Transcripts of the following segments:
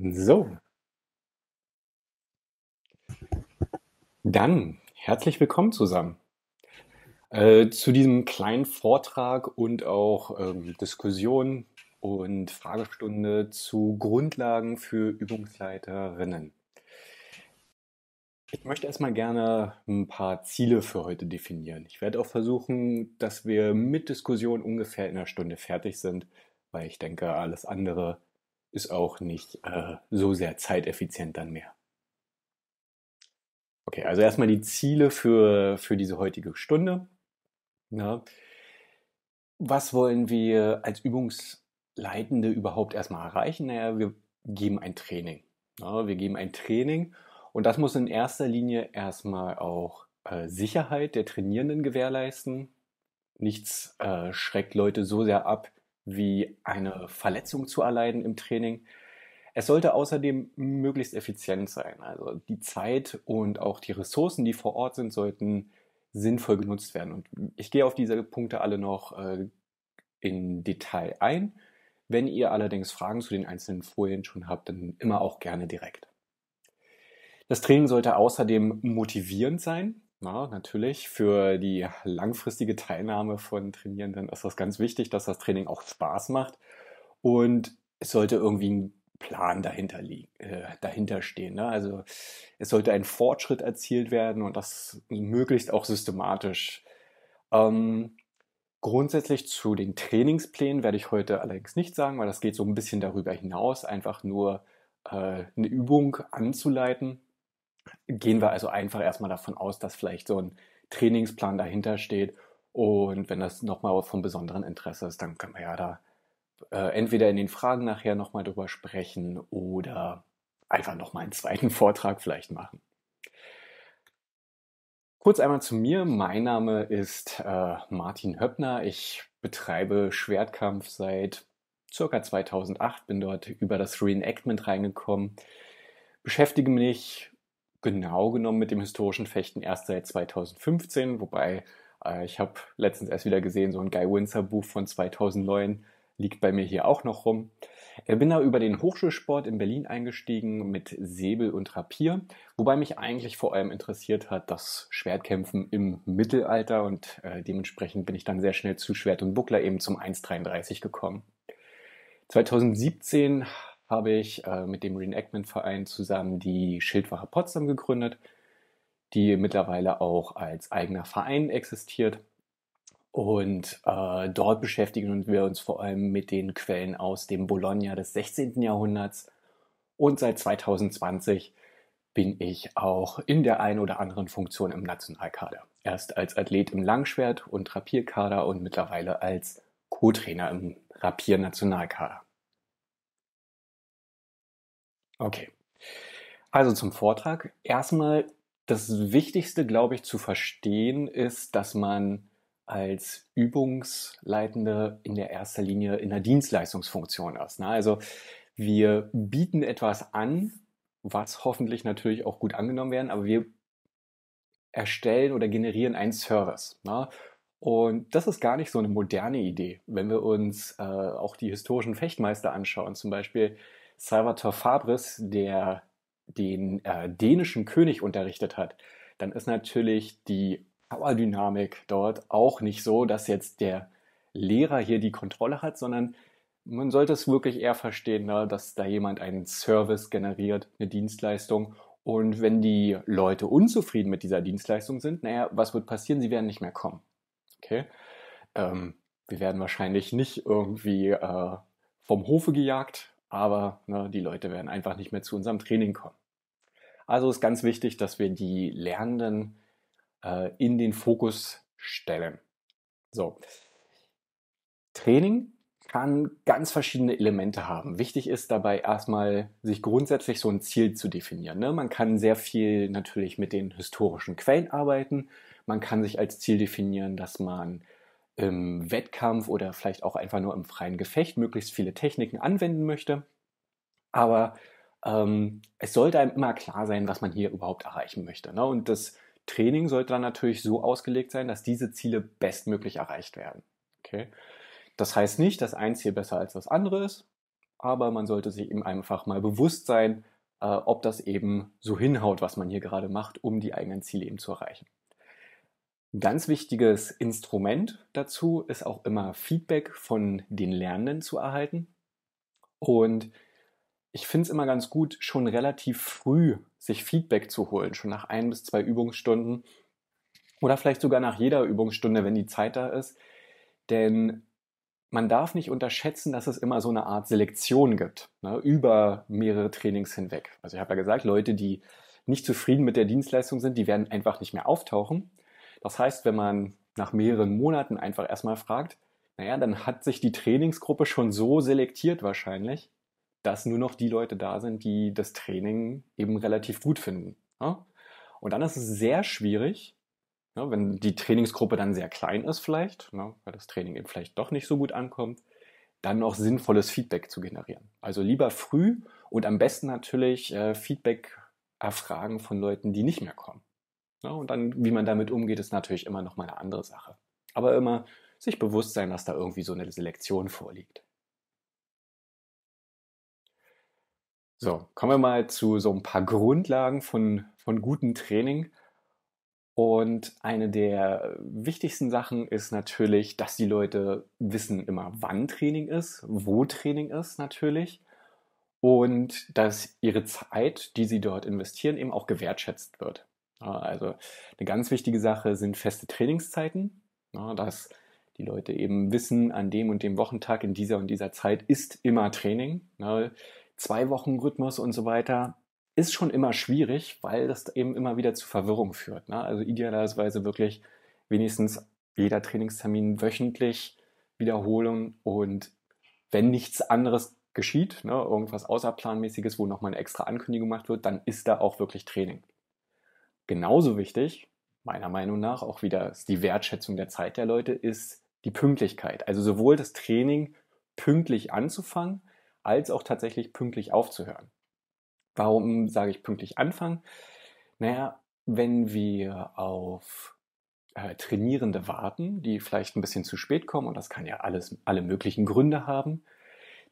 So. Dann herzlich willkommen zusammen äh, zu diesem kleinen Vortrag und auch ähm, Diskussion und Fragestunde zu Grundlagen für Übungsleiterinnen. Ich möchte erstmal gerne ein paar Ziele für heute definieren. Ich werde auch versuchen, dass wir mit Diskussion ungefähr in einer Stunde fertig sind, weil ich denke, alles andere ist auch nicht äh, so sehr zeiteffizient dann mehr. Okay, also erstmal die Ziele für, für diese heutige Stunde. Ja. Ne? Was wollen wir als Übungsleitende überhaupt erstmal erreichen? Naja, wir geben ein Training. Ja, ne? wir geben ein Training und das muss in erster Linie erstmal auch äh, Sicherheit der Trainierenden gewährleisten. Nichts äh, schreckt Leute so sehr ab, wie eine Verletzung zu erleiden im Training. Es sollte außerdem möglichst effizient sein. Also die Zeit und auch die Ressourcen, die vor Ort sind, sollten sinnvoll genutzt werden. Und ich gehe auf diese Punkte alle noch äh, in Detail ein. Wenn ihr allerdings Fragen zu den einzelnen Folien schon habt, dann immer auch gerne direkt. Das Training sollte außerdem motivierend sein. Na, natürlich. Für die langfristige Teilnahme von Trainierenden ist das ganz wichtig, dass das Training auch Spaß macht. Und es sollte irgendwie ein Plan dahinter, liegen, äh, dahinter stehen. Ne? Also es sollte ein Fortschritt erzielt werden und das möglichst auch systematisch. Ähm, grundsätzlich zu den Trainingsplänen werde ich heute allerdings nicht sagen, weil das geht so ein bisschen darüber hinaus, einfach nur äh, eine Übung anzuleiten. Gehen wir also einfach erstmal davon aus, dass vielleicht so ein Trainingsplan dahinter steht. Und wenn das nochmal von besonderem Interesse ist, dann können wir ja da äh, entweder in den Fragen nachher nochmal drüber sprechen oder einfach nochmal einen zweiten Vortrag vielleicht machen. Kurz einmal zu mir. Mein Name ist äh, Martin Höppner. Ich betreibe Schwertkampf seit circa 2008, bin dort über das Reenactment reingekommen, beschäftige mich genau genommen mit dem historischen Fechten erst seit 2015, wobei äh, ich habe letztens erst wieder gesehen, so ein Guy Windsor Buch von 2009 liegt bei mir hier auch noch rum. Ich bin da über den Hochschulsport in Berlin eingestiegen mit Säbel und Rapier, wobei mich eigentlich vor allem interessiert hat das Schwertkämpfen im Mittelalter und äh, dementsprechend bin ich dann sehr schnell zu Schwert und Buckler eben zum 1,33 gekommen. 2017 habe ich äh, mit dem Reenactment-Verein zusammen die Schildwache Potsdam gegründet, die mittlerweile auch als eigener Verein existiert. Und äh, dort beschäftigen wir uns vor allem mit den Quellen aus dem Bologna des 16. Jahrhunderts. Und seit 2020 bin ich auch in der einen oder anderen Funktion im Nationalkader. Erst als Athlet im Langschwert- und Rapierkader und mittlerweile als Co-Trainer im Rapier-Nationalkader. Okay. Also zum Vortrag. Erstmal das Wichtigste, glaube ich, zu verstehen ist, dass man als Übungsleitende in der erster Linie in der Dienstleistungsfunktion ist. Ne? Also wir bieten etwas an, was hoffentlich natürlich auch gut angenommen werden, aber wir erstellen oder generieren einen Service. Ne? Und das ist gar nicht so eine moderne Idee. Wenn wir uns äh, auch die historischen Fechtmeister anschauen, zum Beispiel, Salvator Fabris, der den äh, dänischen König unterrichtet hat, dann ist natürlich die Power-Dynamik dort auch nicht so, dass jetzt der Lehrer hier die Kontrolle hat, sondern man sollte es wirklich eher verstehen, ne, dass da jemand einen Service generiert, eine Dienstleistung. Und wenn die Leute unzufrieden mit dieser Dienstleistung sind, naja, was wird passieren? Sie werden nicht mehr kommen. Okay? Ähm, wir werden wahrscheinlich nicht irgendwie äh, vom Hofe gejagt aber ne, die Leute werden einfach nicht mehr zu unserem Training kommen. Also ist ganz wichtig, dass wir die Lernenden äh, in den Fokus stellen. So. Training kann ganz verschiedene Elemente haben. Wichtig ist dabei erstmal, sich grundsätzlich so ein Ziel zu definieren. Ne? Man kann sehr viel natürlich mit den historischen Quellen arbeiten. Man kann sich als Ziel definieren, dass man im Wettkampf oder vielleicht auch einfach nur im freien Gefecht möglichst viele Techniken anwenden möchte. Aber ähm, es sollte einem immer klar sein, was man hier überhaupt erreichen möchte. Ne? Und das Training sollte dann natürlich so ausgelegt sein, dass diese Ziele bestmöglich erreicht werden. Okay? Das heißt nicht, dass ein Ziel besser als das andere ist, aber man sollte sich eben einfach mal bewusst sein, äh, ob das eben so hinhaut, was man hier gerade macht, um die eigenen Ziele eben zu erreichen. Ein ganz wichtiges Instrument dazu ist auch immer Feedback von den Lernenden zu erhalten. Und ich finde es immer ganz gut, schon relativ früh sich Feedback zu holen, schon nach ein bis zwei Übungsstunden oder vielleicht sogar nach jeder Übungsstunde, wenn die Zeit da ist. Denn man darf nicht unterschätzen, dass es immer so eine Art Selektion gibt, ne, über mehrere Trainings hinweg. Also ich habe ja gesagt, Leute, die nicht zufrieden mit der Dienstleistung sind, die werden einfach nicht mehr auftauchen. Das heißt, wenn man nach mehreren Monaten einfach erstmal fragt, naja, dann hat sich die Trainingsgruppe schon so selektiert wahrscheinlich, dass nur noch die Leute da sind, die das Training eben relativ gut finden. Ja? Ne? Und dann ist es sehr schwierig, ja, ne, wenn die Trainingsgruppe dann sehr klein ist vielleicht, ja, ne, weil das Training eben vielleicht doch nicht so gut ankommt, dann auch sinnvolles Feedback zu generieren. Also lieber früh und am besten natürlich äh, Feedback erfragen von Leuten, die nicht mehr kommen. Ja, und dann, wie man damit umgeht, ist natürlich immer noch mal eine andere Sache. Aber immer sich bewusst sein, dass da irgendwie so eine Selektion vorliegt. So, kommen wir mal zu so ein paar Grundlagen von, von gutem Training. Und eine der wichtigsten Sachen ist natürlich, dass die Leute wissen immer, wann Training ist, wo Training ist natürlich. Und dass ihre Zeit, die sie dort investieren, eben auch gewertschätzt wird. Also eine ganz wichtige Sache sind feste Trainingszeiten, dass die Leute eben wissen, an dem und dem Wochentag in dieser und dieser Zeit ist immer Training. Ne? Zwei Wochen Rhythmus und so weiter ist schon immer schwierig, weil das eben immer wieder zu Verwirrung führt. Ne? Also idealerweise wirklich wenigstens jeder Trainingstermin wöchentlich wiederholen und wenn nichts anderes geschieht, ne, irgendwas außerplanmäßiges, wo nochmal eine extra Ankündigung gemacht wird, dann ist da auch wirklich Training. Genauso wichtig, meiner Meinung nach, auch wieder die Wertschätzung der Zeit der Leute, ist die Pünktlichkeit. Also sowohl das Training pünktlich anzufangen, als auch tatsächlich pünktlich aufzuhören. Warum sage ich pünktlich anfangen? Naja, wenn wir auf äh, Trainierende warten, die vielleicht ein bisschen zu spät kommen, und das kann ja alles, alle möglichen Gründe haben,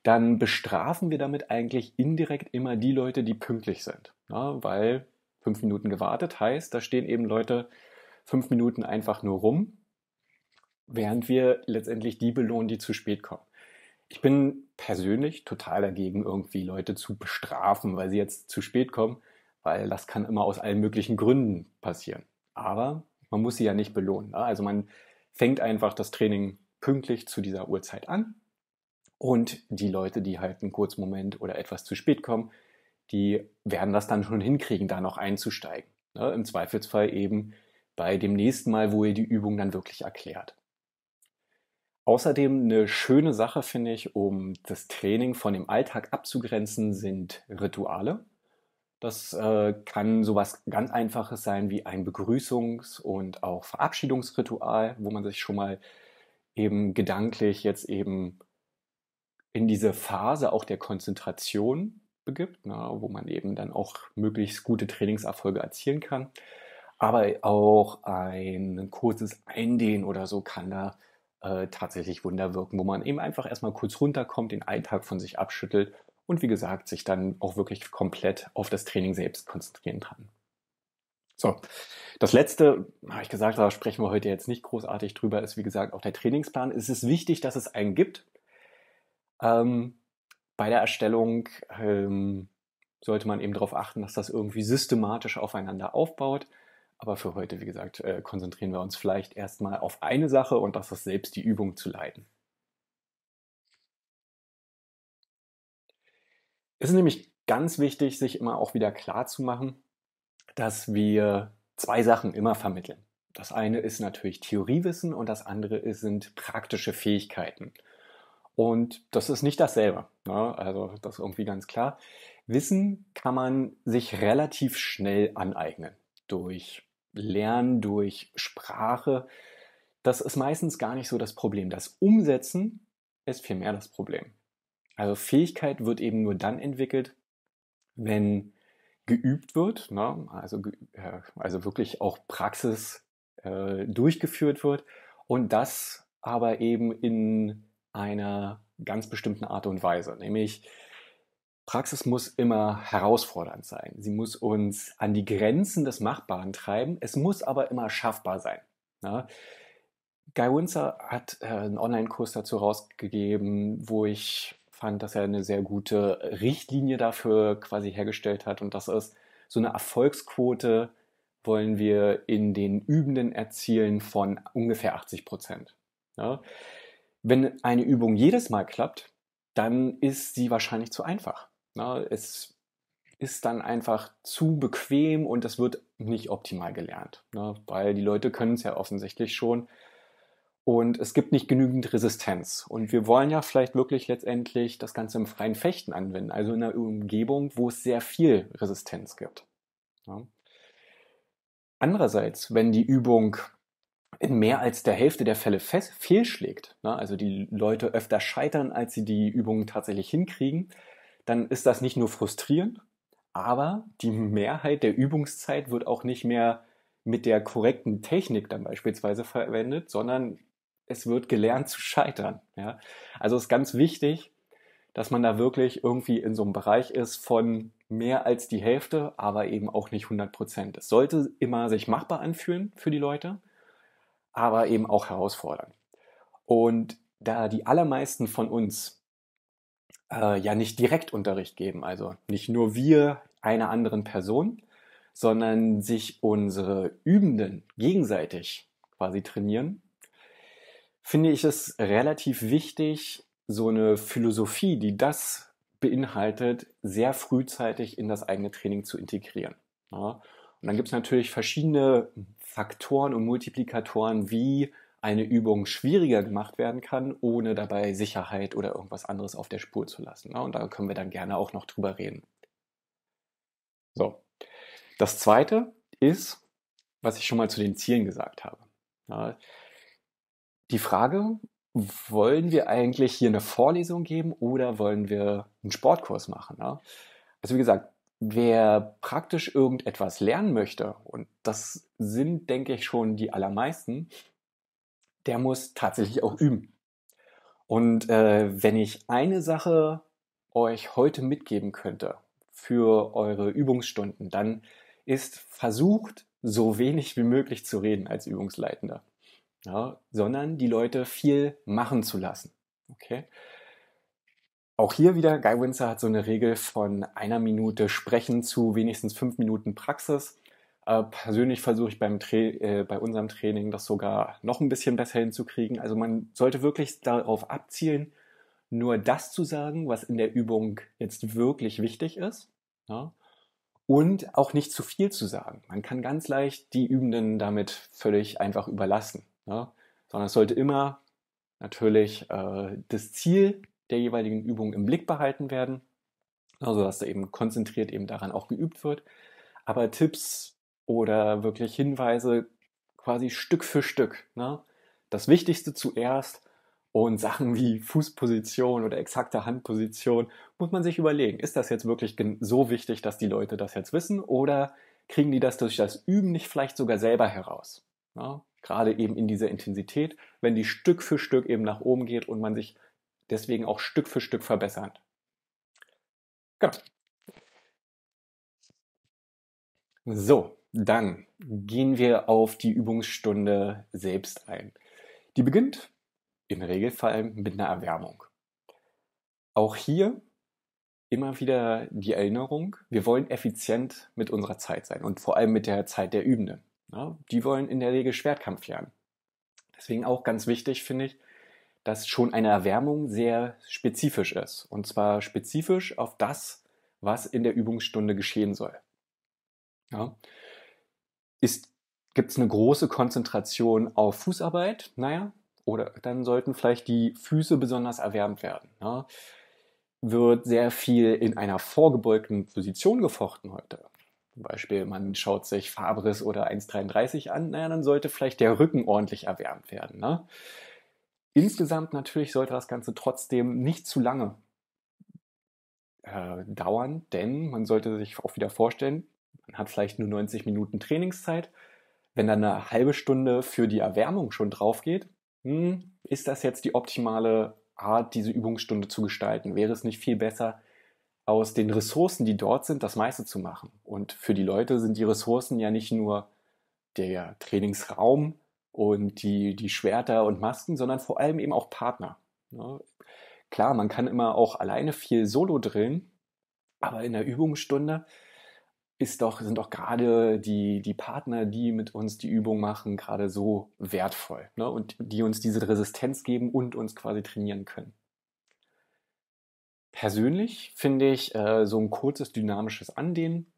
dann bestrafen wir damit eigentlich indirekt immer die Leute, die pünktlich sind. Na, ne? weil fünf Minuten gewartet. Heißt, da stehen eben Leute fünf Minuten einfach nur rum, während wir letztendlich die belohnen, die zu spät kommen. Ich bin persönlich total dagegen, irgendwie Leute zu bestrafen, weil sie jetzt zu spät kommen, weil das kann immer aus allen möglichen Gründen passieren. Aber man muss sie ja nicht belohnen. Ne? Also man fängt einfach das Training pünktlich zu dieser Uhrzeit an und die Leute, die halt einen kurzen Moment oder etwas zu spät kommen, die werden das dann schon hinkriegen, da noch einzusteigen. Ne? Im Zweifelsfall eben bei dem nächsten Mal, wo ihr die Übung dann wirklich erklärt. Außerdem eine schöne Sache finde ich, um das Training von dem Alltag abzugrenzen, sind Rituale. Das äh, kann sowas ganz einfaches sein wie ein Begrüßungs- und auch Verabschiedungsritual, wo man sich schon mal eben gedanklich jetzt eben in diese Phase auch der Konzentration begibt, ne, wo man eben dann auch möglichst gute Trainingserfolge erzielen kann. Aber auch ein kurzes Eindehnen oder so kann da äh, tatsächlich Wunder wirken, wo man eben einfach erstmal kurz runterkommt, den Alltag von sich abschüttelt und wie gesagt, sich dann auch wirklich komplett auf das Training selbst konzentrieren kann. So, das letzte, habe ich gesagt, da sprechen wir heute jetzt nicht großartig drüber, ist wie gesagt auch der Trainingsplan. Es ist wichtig, dass es einen gibt. Ähm, bei der Erstellung ähm, sollte man eben darauf achten, dass das irgendwie systematisch aufeinander aufbaut. Aber für heute, wie gesagt, äh, konzentrieren wir uns vielleicht erstmal auf eine Sache und das ist selbst die Übung zu leiten. Es ist nämlich ganz wichtig, sich immer auch wieder klarzumachen, dass wir zwei Sachen immer vermitteln. Das eine ist natürlich Theoriewissen und das andere sind praktische Fähigkeiten. Und das ist nicht dasselbe. Ne? Also das ist irgendwie ganz klar. Wissen kann man sich relativ schnell aneignen. Durch Lernen, durch Sprache. Das ist meistens gar nicht so das Problem. Das Umsetzen ist vielmehr das Problem. Also Fähigkeit wird eben nur dann entwickelt, wenn geübt wird, ne? also, äh, also wirklich auch Praxis äh, durchgeführt wird und das aber eben in einer ganz bestimmten Art und Weise, nämlich Praxis muss immer herausfordernd sein. Sie muss uns an die Grenzen des Machbaren treiben. Es muss aber immer schaffbar sein. Ja? Guy Winzer hat äh, einen Online-Kurs dazu rausgegeben, wo ich fand, dass er eine sehr gute Richtlinie dafür quasi hergestellt hat. Und das ist so eine Erfolgsquote, wollen wir in den Übenden erzielen von ungefähr 80 Prozent. Ja? Wenn eine Übung jedes Mal klappt, dann ist sie wahrscheinlich zu einfach. es ist dann einfach zu bequem und das wird nicht optimal gelernt, weil die Leute können es ja offensichtlich schon und es gibt nicht genügend Resistenz. Und wir wollen ja vielleicht wirklich letztendlich das Ganze im freien Fechten anwenden, also in einer Umgebung, wo es sehr viel Resistenz gibt. Andererseits, wenn die Übung in mehr als der Hälfte der Fälle fehlschlägt, ne? also die Leute öfter scheitern, als sie die Übungen tatsächlich hinkriegen, dann ist das nicht nur frustrierend, aber die Mehrheit der Übungszeit wird auch nicht mehr mit der korrekten Technik dann beispielsweise verwendet, sondern es wird gelernt zu scheitern. Ja? Also ist ganz wichtig, dass man da wirklich irgendwie in so einem Bereich ist von mehr als die Hälfte, aber eben auch nicht 100 Prozent. Es sollte immer sich machbar anfühlen für die Leute, aber eben auch herausfordernd. Und da die allermeisten von uns äh, ja nicht direkt Unterricht geben, also nicht nur wir einer anderen Person, sondern sich unsere Übenden gegenseitig quasi trainieren, finde ich es relativ wichtig, so eine Philosophie, die das beinhaltet, sehr frühzeitig in das eigene Training zu integrieren. Ja. Und dann gibt es natürlich verschiedene Faktoren und Multiplikatoren, wie eine Übung schwieriger gemacht werden kann, ohne dabei Sicherheit oder irgendwas anderes auf der Spur zu lassen. Ne? Und da können wir dann gerne auch noch drüber reden. So. Das zweite ist, was ich schon mal zu den Zielen gesagt habe. Ne? Die Frage, wollen wir eigentlich hier eine Vorlesung geben oder wollen wir einen Sportkurs machen? Ne? Also wie gesagt, Wer praktisch irgendetwas lernen möchte, und das sind, denke ich, schon die allermeisten, der muss tatsächlich auch üben. Und äh, wenn ich eine Sache euch heute mitgeben könnte für eure Übungsstunden, dann ist versucht, so wenig wie möglich zu reden als Übungsleitender, ja, sondern die Leute viel machen zu lassen. Okay? Auch hier wieder, Guy Winzer hat so eine Regel von einer Minute Sprechen zu wenigstens fünf Minuten Praxis. Äh, persönlich versuche ich beim Tra äh, bei unserem Training das sogar noch ein bisschen besser hinzukriegen. Also man sollte wirklich darauf abzielen, nur das zu sagen, was in der Übung jetzt wirklich wichtig ist. Ja? Und auch nicht zu viel zu sagen. Man kann ganz leicht die Übenden damit völlig einfach überlassen. Ja? Sondern es sollte immer natürlich äh, das Ziel der jeweiligen Übung im Blick behalten werden, sodass also, da eben konzentriert eben daran auch geübt wird. Aber Tipps oder wirklich Hinweise quasi Stück für Stück. Ne? Das Wichtigste zuerst und Sachen wie Fußposition oder exakte Handposition muss man sich überlegen, ist das jetzt wirklich so wichtig, dass die Leute das jetzt wissen oder kriegen die das durch das Üben nicht vielleicht sogar selber heraus? Ja, ne? gerade eben in dieser Intensität, wenn die Stück für Stück eben nach oben geht und man sich deswegen auch Stück für Stück verbessern. Genau. So, dann gehen wir auf die Übungsstunde selbst ein. Die beginnt im Regelfall mit einer Erwärmung. Auch hier immer wieder die Erinnerung, wir wollen effizient mit unserer Zeit sein und vor allem mit der Zeit der Übenden. Ja, die wollen in der Regel Schwertkampf lernen. Deswegen auch ganz wichtig, finde ich, dass schon eine Erwärmung sehr spezifisch ist. Und zwar spezifisch auf das, was in der Übungsstunde geschehen soll. Ja. Gibt es eine große Konzentration auf Fußarbeit? Naja, oder dann sollten vielleicht die Füße besonders erwärmt werden. Ja. Wird sehr viel in einer vorgebeugten Position gefochten heute. Zum Beispiel, man schaut sich Fabris oder 1,33 an, naja, dann sollte vielleicht der Rücken ordentlich erwärmt werden. Ne? Insgesamt natürlich sollte das Ganze trotzdem nicht zu lange äh, dauern, denn man sollte sich auch wieder vorstellen, man hat vielleicht nur 90 Minuten Trainingszeit. Wenn dann eine halbe Stunde für die Erwärmung schon drauf geht, hm, ist das jetzt die optimale Art, diese Übungsstunde zu gestalten? Wäre es nicht viel besser, aus den Ressourcen, die dort sind, das meiste zu machen? Und für die Leute sind die Ressourcen ja nicht nur der Trainingsraum, und die, die Schwerter und Masken, sondern vor allem eben auch Partner. Ne? Klar, man kann immer auch alleine viel Solo drillen, aber in der Übungsstunde ist doch, sind doch gerade die, die Partner, die mit uns die Übung machen, gerade so wertvoll ne? und die uns diese Resistenz geben und uns quasi trainieren können. Persönlich finde ich äh, so ein kurzes dynamisches Andehnen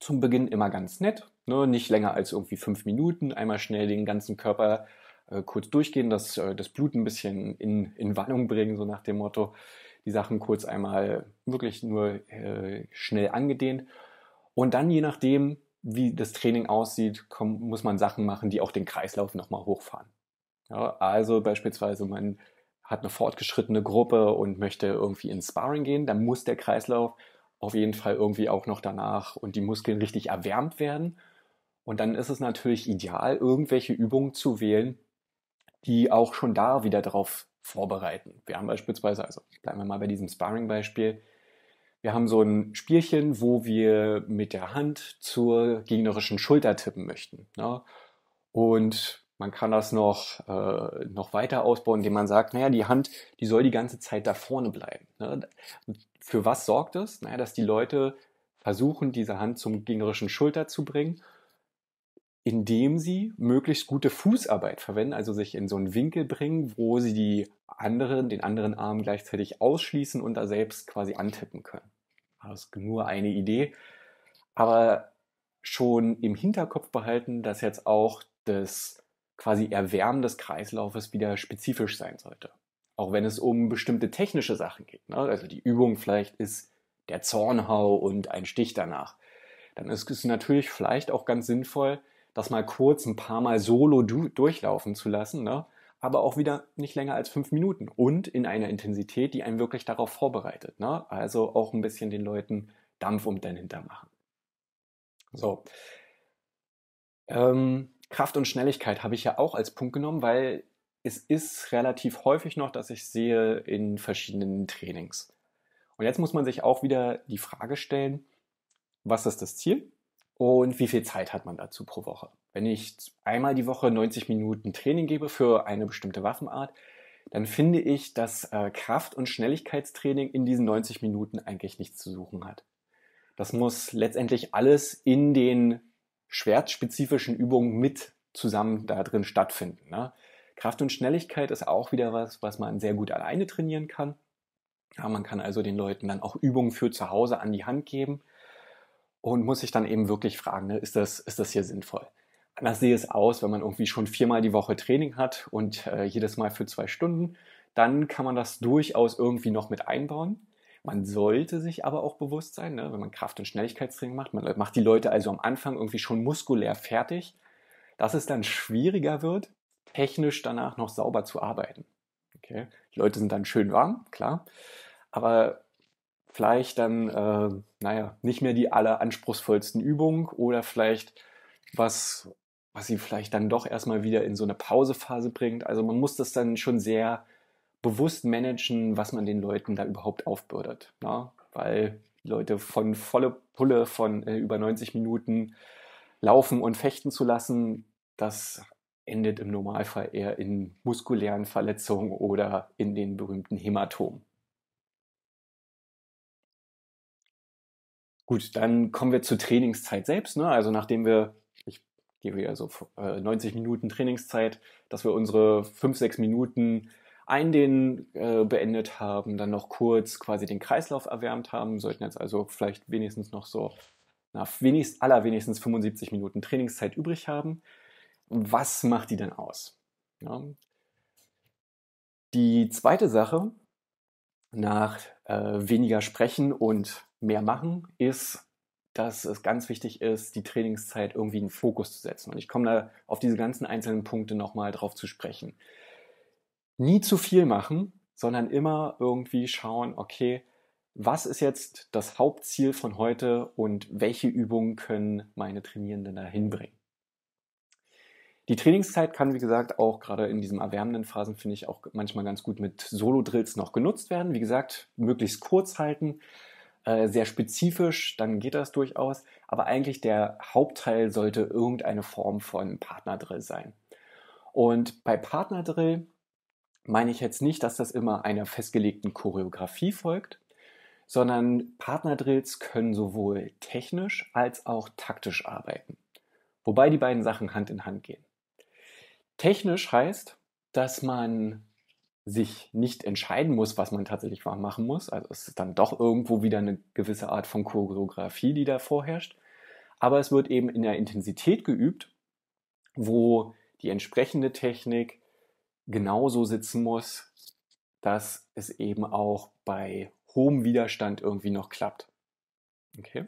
zum Beginn immer ganz nett, ne? nicht länger als irgendwie fünf Minuten, einmal schnell den ganzen Körper äh, kurz durchgehen, das, äh, das Blut ein bisschen in, in Wallung bringen, so nach dem Motto, die Sachen kurz einmal wirklich nur äh, schnell angedehnt. Und dann je nachdem, wie das Training aussieht, komm, muss man Sachen machen, die auch den Kreislauf nochmal hochfahren. Ja, also beispielsweise man hat eine fortgeschrittene Gruppe und möchte irgendwie ins Sparring gehen, dann muss der Kreislauf auf jeden Fall irgendwie auch noch danach und die Muskeln richtig erwärmt werden. Und dann ist es natürlich ideal, irgendwelche Übungen zu wählen, die auch schon da wieder drauf vorbereiten. Wir haben beispielsweise, also bleiben wir mal bei diesem Sparring-Beispiel, wir haben so ein Spielchen, wo wir mit der Hand zur gegnerischen Schulter tippen möchten. Ne? Und man kann das noch, äh, noch weiter ausbauen, indem man sagt, naja, die Hand, die soll die ganze Zeit da vorne bleiben. Ne? Für was sorgt es? Das? Naja, dass die Leute versuchen, diese Hand zum gegnerischen Schulter zu bringen, indem sie möglichst gute Fußarbeit verwenden, also sich in so einen Winkel bringen, wo sie die anderen, den anderen Arm gleichzeitig ausschließen und da selbst quasi antippen können. Das ist nur eine Idee. Aber schon im Hinterkopf behalten, dass jetzt auch das quasi Erwärmen des Kreislaufes wieder spezifisch sein sollte. Auch wenn es um bestimmte technische Sachen geht. Ne? Also die Übung vielleicht ist der Zornhau und ein Stich danach. Dann ist es natürlich vielleicht auch ganz sinnvoll, das mal kurz ein paar Mal solo du durchlaufen zu lassen, ne? aber auch wieder nicht länger als fünf Minuten und in einer Intensität, die einen wirklich darauf vorbereitet. Ne? Also auch ein bisschen den Leuten Dampf um den Hinter machen. So. Ähm, Kraft und Schnelligkeit habe ich ja auch als Punkt genommen, weil es ist relativ häufig noch, dass ich sehe in verschiedenen Trainings. Und jetzt muss man sich auch wieder die Frage stellen, was ist das Ziel und wie viel Zeit hat man dazu pro Woche? Wenn ich einmal die Woche 90 Minuten Training gebe für eine bestimmte Waffenart, dann finde ich, dass äh, Kraft- und Schnelligkeitstraining in diesen 90 Minuten eigentlich nichts zu suchen hat. Das muss letztendlich alles in den schwertspezifischen Übungen mit zusammen da drin stattfinden. Ne? Kraft und Schnelligkeit ist auch wieder was, was man sehr gut alleine trainieren kann. Ja, man kann also den Leuten dann auch Übungen für zu Hause an die Hand geben und muss sich dann eben wirklich fragen, ne, ist, das, ist das hier sinnvoll? Anders sehe es aus, wenn man irgendwie schon viermal die Woche Training hat und äh, jedes Mal für zwei Stunden, dann kann man das durchaus irgendwie noch mit einbauen. Man sollte sich aber auch bewusst sein, ne, wenn man Kraft- und Schnelligkeitstraining macht, man macht die Leute also am Anfang irgendwie schon muskulär fertig, dass es dann schwieriger wird, technisch danach noch sauber zu arbeiten. Okay? Die Leute sind dann schön warm, klar, aber vielleicht dann, äh, naja, nicht mehr die alleranspruchsvollsten Übungen oder vielleicht was, was sie vielleicht dann doch erstmal wieder in so eine Pausephase bringt. Also man muss das dann schon sehr bewusst managen, was man den Leuten da überhaupt aufbürdet. Na? Ne? Weil die Leute von volle Pulle von äh, über 90 Minuten laufen und fechten zu lassen, das endet im Normalfall eher in muskulären Verletzungen oder in den berühmten Hämatomen. Gut, dann kommen wir zur Trainingszeit selbst. Ne? Also nachdem wir, ich gebe ja so äh, 90 Minuten Trainingszeit, dass wir unsere 5, 6 Minuten den äh, beendet haben, dann noch kurz quasi den Kreislauf erwärmt haben, sollten jetzt also vielleicht wenigstens noch so nach wenigst, aller wenigstens 75 Minuten Trainingszeit übrig haben. Was macht die denn aus? Ja. Die zweite Sache nach äh, weniger sprechen und mehr machen ist, dass es ganz wichtig ist, die Trainingszeit irgendwie in Fokus zu setzen. Und ich komme da auf diese ganzen einzelnen Punkte nochmal drauf zu sprechen nie zu viel machen, sondern immer irgendwie schauen, okay, was ist jetzt das Hauptziel von heute und welche Übungen können meine Trainierenden dahin bringen? Die Trainingszeit kann, wie gesagt, auch gerade in diesen erwärmenden Phasen, finde ich, auch manchmal ganz gut mit Solo-Drills noch genutzt werden. Wie gesagt, möglichst kurz halten, äh, sehr spezifisch, dann geht das durchaus. Aber eigentlich der Hauptteil sollte irgendeine Form von Partnerdrill sein. Und bei Partnerdrill meine ich jetzt nicht, dass das immer einer festgelegten Choreografie folgt, sondern Partnerdrills können sowohl technisch als auch taktisch arbeiten. Wobei die beiden Sachen Hand in Hand gehen. Technisch heißt, dass man sich nicht entscheiden muss, was man tatsächlich machen muss. Also es ist dann doch irgendwo wieder eine gewisse Art von Choreografie, die da vorherrscht. Aber es wird eben in der Intensität geübt, wo die entsprechende Technik genauso sitzen muss, dass es eben auch bei hohem Widerstand irgendwie noch klappt. Okay?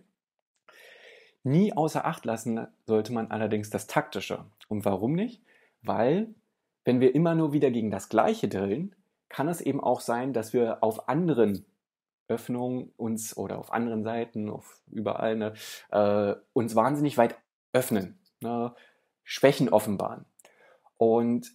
Nie außer Acht lassen sollte man allerdings das Taktische. Und warum nicht? Weil, wenn wir immer nur wieder gegen das Gleiche drillen, kann es eben auch sein, dass wir auf anderen Öffnungen uns oder auf anderen Seiten, auf überall, ne, äh, uns wahnsinnig weit öffnen, ne, Schwächen offenbaren. Und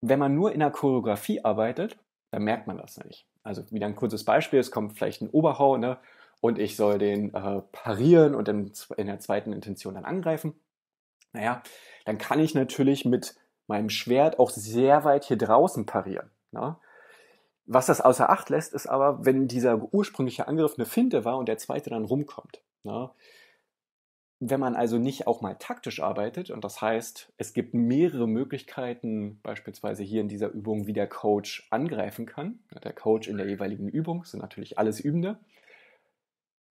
wenn man nur in der Choreografie arbeitet, dann merkt man das nicht. Also wieder ein kurzes Beispiel, es kommt vielleicht ein Oberhau ne, und ich soll den äh, parieren und in, in der zweiten Intention dann angreifen. Naja, dann kann ich natürlich mit meinem Schwert auch sehr weit hier draußen parieren. Ne? Was das außer Acht lässt, ist aber, wenn dieser ursprüngliche Angriff eine Finte war und der zweite dann rumkommt. Ne? Wenn man also nicht auch mal taktisch arbeitet, und das heißt, es gibt mehrere Möglichkeiten, beispielsweise hier in dieser Übung, wie der Coach angreifen kann, der Coach in der jeweiligen Übung, sind natürlich alles Übende,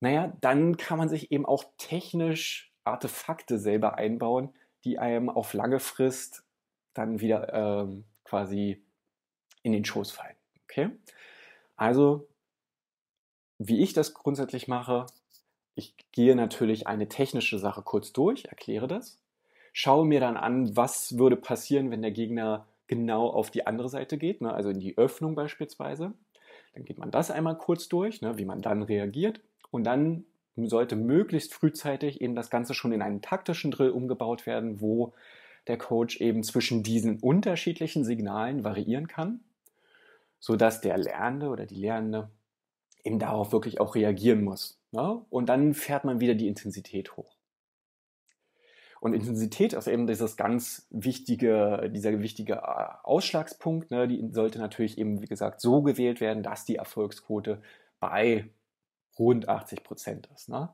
naja, dann kann man sich eben auch technisch Artefakte selber einbauen, die einem auf lange Frist dann wieder ähm, quasi in den Schoß fallen. Okay? Also, wie ich das grundsätzlich mache, ich gehe natürlich eine technische Sache kurz durch, erkläre das, schaue mir dann an, was würde passieren, wenn der Gegner genau auf die andere Seite geht, ne? also in die Öffnung beispielsweise. Dann geht man das einmal kurz durch, ne? wie man dann reagiert. Und dann sollte möglichst frühzeitig eben das Ganze schon in einen taktischen Drill umgebaut werden, wo der Coach eben zwischen diesen unterschiedlichen Signalen variieren kann, sodass der Lernende oder die Lernende eben darauf wirklich auch reagieren muss. Ne? Und dann fährt man wieder die Intensität hoch. Und Intensität ist eben dieses ganz wichtige, dieser wichtige äh, Ausschlagspunkt. Ne? Die sollte natürlich eben, wie gesagt, so gewählt werden, dass die Erfolgsquote bei rund 80 Prozent ist. Ne?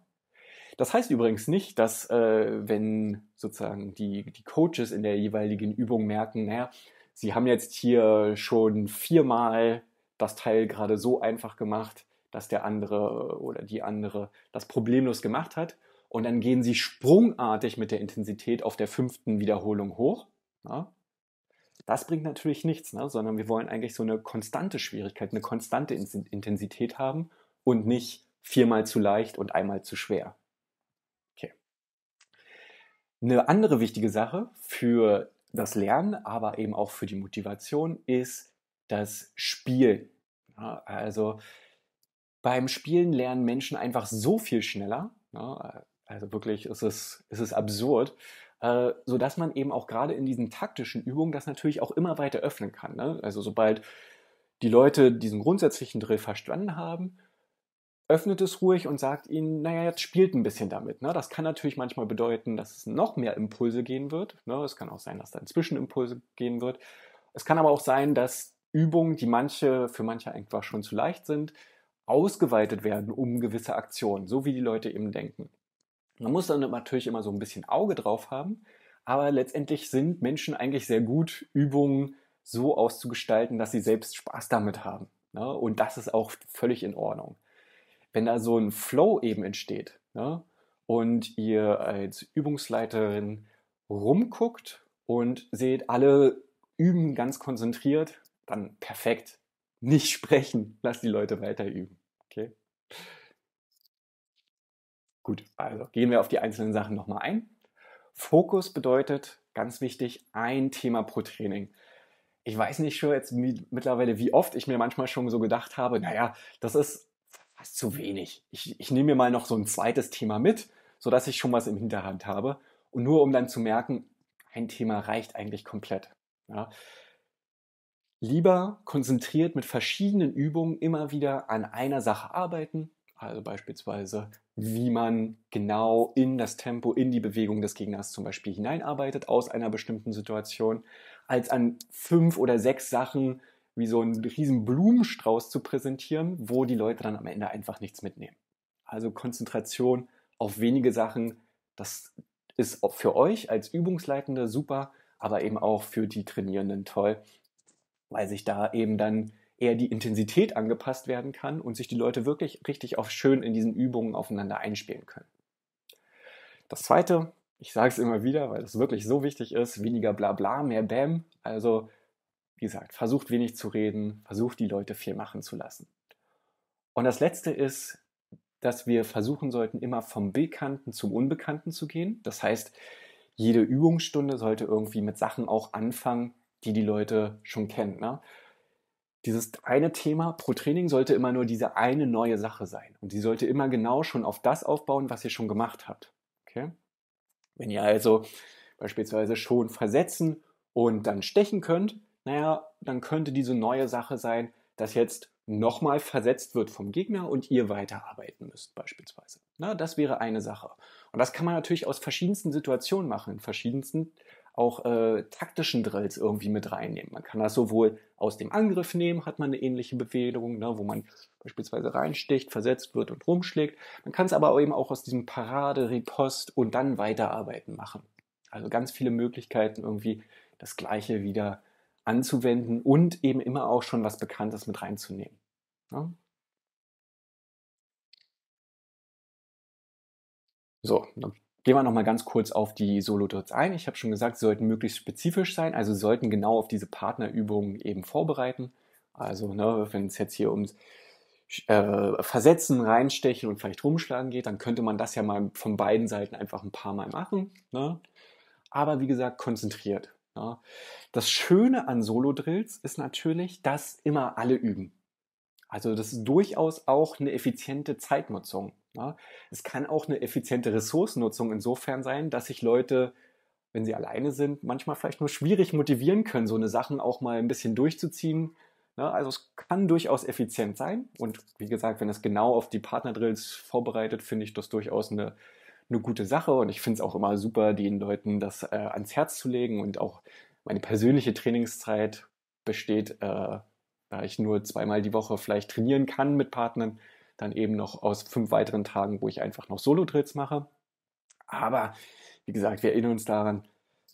Das heißt übrigens nicht, dass äh, wenn sozusagen die, die Coaches in der jeweiligen Übung merken, naja, sie haben jetzt hier schon viermal das Teil gerade so einfach gemacht, dass der andere äh, oder die andere das problemlos gemacht hat. Und dann gehen sie sprungartig mit der Intensität auf der fünften Wiederholung hoch. Ja. Das bringt natürlich nichts, ne? sondern wir wollen eigentlich so eine konstante Schwierigkeit, eine konstante Intensität haben und nicht viermal zu leicht und einmal zu schwer. Okay. Eine andere wichtige Sache für das Lernen, aber eben auch für die Motivation ist das Spiel. Ja, also beim Spielen lernen Menschen einfach so viel schneller. Ne? Also wirklich, es ist, es absurd, äh, so dass man eben auch gerade in diesen taktischen Übungen das natürlich auch immer weiter öffnen kann. Ne? Also sobald die Leute diesen grundsätzlichen Drill verstanden haben, öffnet es ruhig und sagt ihnen, naja, jetzt spielt ein bisschen damit. Ne? Das kann natürlich manchmal bedeuten, dass es noch mehr Impulse gehen wird. Ne? Es kann auch sein, dass da inzwischen Impulse gehen wird. Es kann aber auch sein, dass Übungen, die manche für manche einfach schon zu leicht sind, ausgeweitet werden um gewisse Aktionen, so wie die Leute eben denken. Man muss dann natürlich immer so ein bisschen Auge drauf haben, aber letztendlich sind Menschen eigentlich sehr gut, Übungen so auszugestalten, dass sie selbst Spaß damit haben. Ne? Und das ist auch völlig in Ordnung. Wenn da so ein Flow eben entsteht ne? und ihr als Übungsleiterin rumguckt und seht, alle üben ganz konzentriert, dann perfekt nicht sprechen, lass die Leute weiter üben. Okay? Gut, also gehen wir auf die einzelnen Sachen nochmal ein. Fokus bedeutet, ganz wichtig, ein Thema pro Training. Ich weiß nicht schon jetzt mittlerweile, wie oft ich mir manchmal schon so gedacht habe, naja, das ist fast zu wenig. Ich, ich nehme mir mal noch so ein zweites Thema mit, sodass ich schon was im Hinterhand habe. Und nur um dann zu merken, ein Thema reicht eigentlich komplett. Ja, Lieber konzentriert mit verschiedenen Übungen immer wieder an einer Sache arbeiten, also beispielsweise wie man genau in das Tempo, in die Bewegung des Gegners zum Beispiel hineinarbeitet aus einer bestimmten Situation, als an fünf oder sechs Sachen wie so einen riesen Blumenstrauß zu präsentieren, wo die Leute dann am Ende einfach nichts mitnehmen. Also Konzentration auf wenige Sachen, das ist für euch als Übungsleitende super, aber eben auch für die Trainierenden toll, weil sich da eben dann eher die Intensität angepasst werden kann und sich die Leute wirklich richtig auch schön in diesen Übungen aufeinander einspielen können. Das zweite, ich sage es immer wieder, weil es wirklich so wichtig ist, weniger Blabla, mehr Bam. Also, wie gesagt, versucht wenig zu reden, versucht die Leute viel machen zu lassen. Und das letzte ist, dass wir versuchen sollten, immer vom Bekannten zum Unbekannten zu gehen. Das heißt, jede Übungsstunde sollte irgendwie mit Sachen auch anfangen, die die Leute schon kennen. Ne? Dieses eine Thema pro Training sollte immer nur diese eine neue Sache sein. Und die sollte immer genau schon auf das aufbauen, was ihr schon gemacht habt. Okay? Wenn ihr also beispielsweise schon versetzen und dann stechen könnt, naja, dann könnte diese neue Sache sein, dass jetzt nochmal versetzt wird vom Gegner und ihr weiterarbeiten müsst beispielsweise. Na, das wäre eine Sache. Und das kann man natürlich aus verschiedensten Situationen machen, in verschiedensten auch äh, taktischen Drills irgendwie mit reinnehmen. Man kann das sowohl aus dem Angriff nehmen, hat man eine ähnliche Bewegung, ne, wo man beispielsweise reinsticht, versetzt wird und rumschlägt. Man kann es aber eben auch aus diesem Parade, Repost und dann weiterarbeiten machen. Also ganz viele Möglichkeiten irgendwie das Gleiche wieder anzuwenden und eben immer auch schon was Bekanntes mit reinzunehmen. Ne? So, dann ne? Gehen wir nochmal ganz kurz auf die Solo-Drills ein. Ich habe schon gesagt, sie sollten möglichst spezifisch sein, also sollten genau auf diese Partnerübungen eben vorbereiten. Also, ne, wenn es jetzt hier ums äh, Versetzen, Reinstechen und vielleicht Rumschlagen geht, dann könnte man das ja mal von beiden Seiten einfach ein paar Mal machen. Ne? Aber wie gesagt, konzentriert. Ne? Das Schöne an Solo-Drills ist natürlich, dass immer alle üben. Also, das ist durchaus auch eine effiziente Zeitnutzung. Ja, es kann auch eine effiziente Ressourcennutzung insofern sein, dass sich Leute, wenn sie alleine sind, manchmal vielleicht nur schwierig motivieren können, so eine Sachen auch mal ein bisschen durchzuziehen. Ja, ne, also es kann durchaus effizient sein. Und wie gesagt, wenn das genau auf die Partnerdrills vorbereitet, finde ich das durchaus eine, eine gute Sache. Und ich finde es auch immer super, den Leuten das äh, ans Herz zu legen. Und auch meine persönliche Trainingszeit besteht, äh, da ich nur zweimal die Woche vielleicht trainieren kann mit Partnern, dann eben noch aus fünf weiteren Tagen, wo ich einfach noch Solo-Drills mache. Aber wie gesagt, wir erinnern uns daran,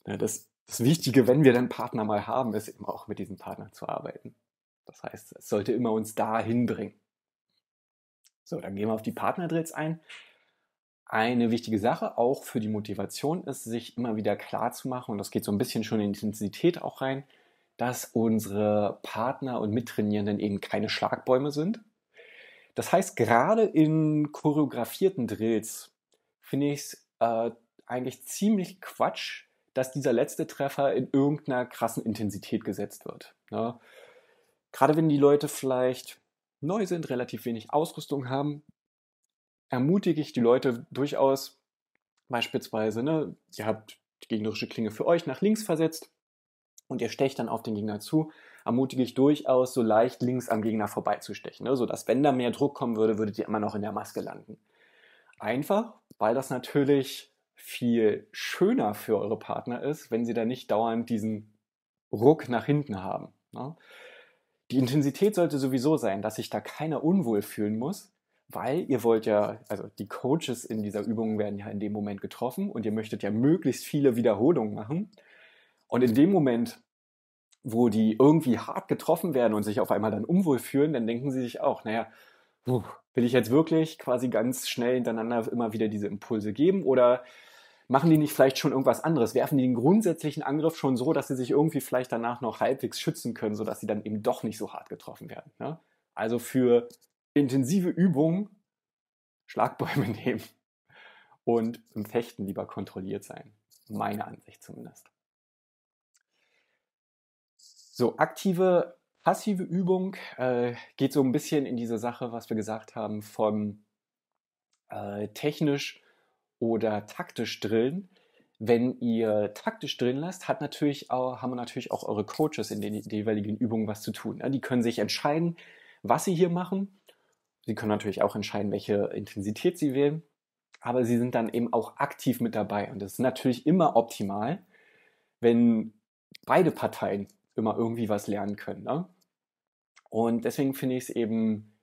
ne, dass das Wichtige, wenn wir dann Partner mal haben, ist eben auch mit diesem Partner zu arbeiten. Das heißt, es sollte immer uns dahin bringen. So, dann gehen wir auf die Partner-Drills ein. Eine wichtige Sache auch für die Motivation ist, sich immer wieder klar zu machen, und das geht so ein bisschen schon in die Intensität auch rein, dass unsere Partner und Mittrainierenden eben keine Schlagbäume sind, das heißt, gerade in choreografierten Drills finde ich es äh, eigentlich ziemlich Quatsch, dass dieser letzte Treffer in irgendeiner krassen Intensität gesetzt wird. Ne? Gerade wenn die Leute vielleicht neu sind, relativ wenig Ausrüstung haben, ermutige ich die Leute durchaus, beispielsweise, ne, ihr habt die gegnerische Klinge für euch nach links versetzt und ihr stecht dann auf den Gegner zu, ermutige ich durchaus, so leicht links am Gegner vorbeizustechen. Ne? Sodass, wenn da mehr Druck kommen würde, würdet ihr immer noch in der Maske landen. Einfach, weil das natürlich viel schöner für eure Partner ist, wenn sie da nicht dauernd diesen Ruck nach hinten haben. Ne? Die Intensität sollte sowieso sein, dass sich da keiner unwohl fühlen muss, weil ihr wollt ja, also die Coaches in dieser Übung werden ja in dem Moment getroffen und ihr möchtet ja möglichst viele Wiederholungen machen. Und in dem Moment, wo die irgendwie hart getroffen werden und sich auf einmal dann unwohl fühlen, dann denken sie sich auch, naja, will ich jetzt wirklich quasi ganz schnell hintereinander immer wieder diese Impulse geben oder machen die nicht vielleicht schon irgendwas anderes? Werfen die den grundsätzlichen Angriff schon so, dass sie sich irgendwie vielleicht danach noch halbwegs schützen können, sodass sie dann eben doch nicht so hart getroffen werden? Ne? Also für intensive Übungen Schlagbäume nehmen und im Fechten lieber kontrolliert sein. Meine Ansicht zumindest. So, aktive, passive Übung äh, geht so ein bisschen in diese Sache, was wir gesagt haben, von äh, technisch oder taktisch drillen. Wenn ihr taktisch drillen lasst, hat natürlich auch, haben natürlich auch eure Coaches in den, in den jeweiligen Übungen was zu tun. Ne? Die können sich entscheiden, was sie hier machen. Sie können natürlich auch entscheiden, welche Intensität sie wählen. Aber sie sind dann eben auch aktiv mit dabei. Und das ist natürlich immer optimal, wenn beide Parteien immer irgendwie was lernen können. Ne? Und deswegen finde ich es eben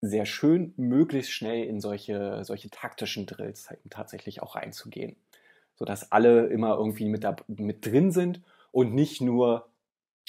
sehr schön, möglichst schnell in solche, solche taktischen Drills tatsächlich auch reinzugehen, sodass alle immer irgendwie mit, da, mit drin sind und nicht nur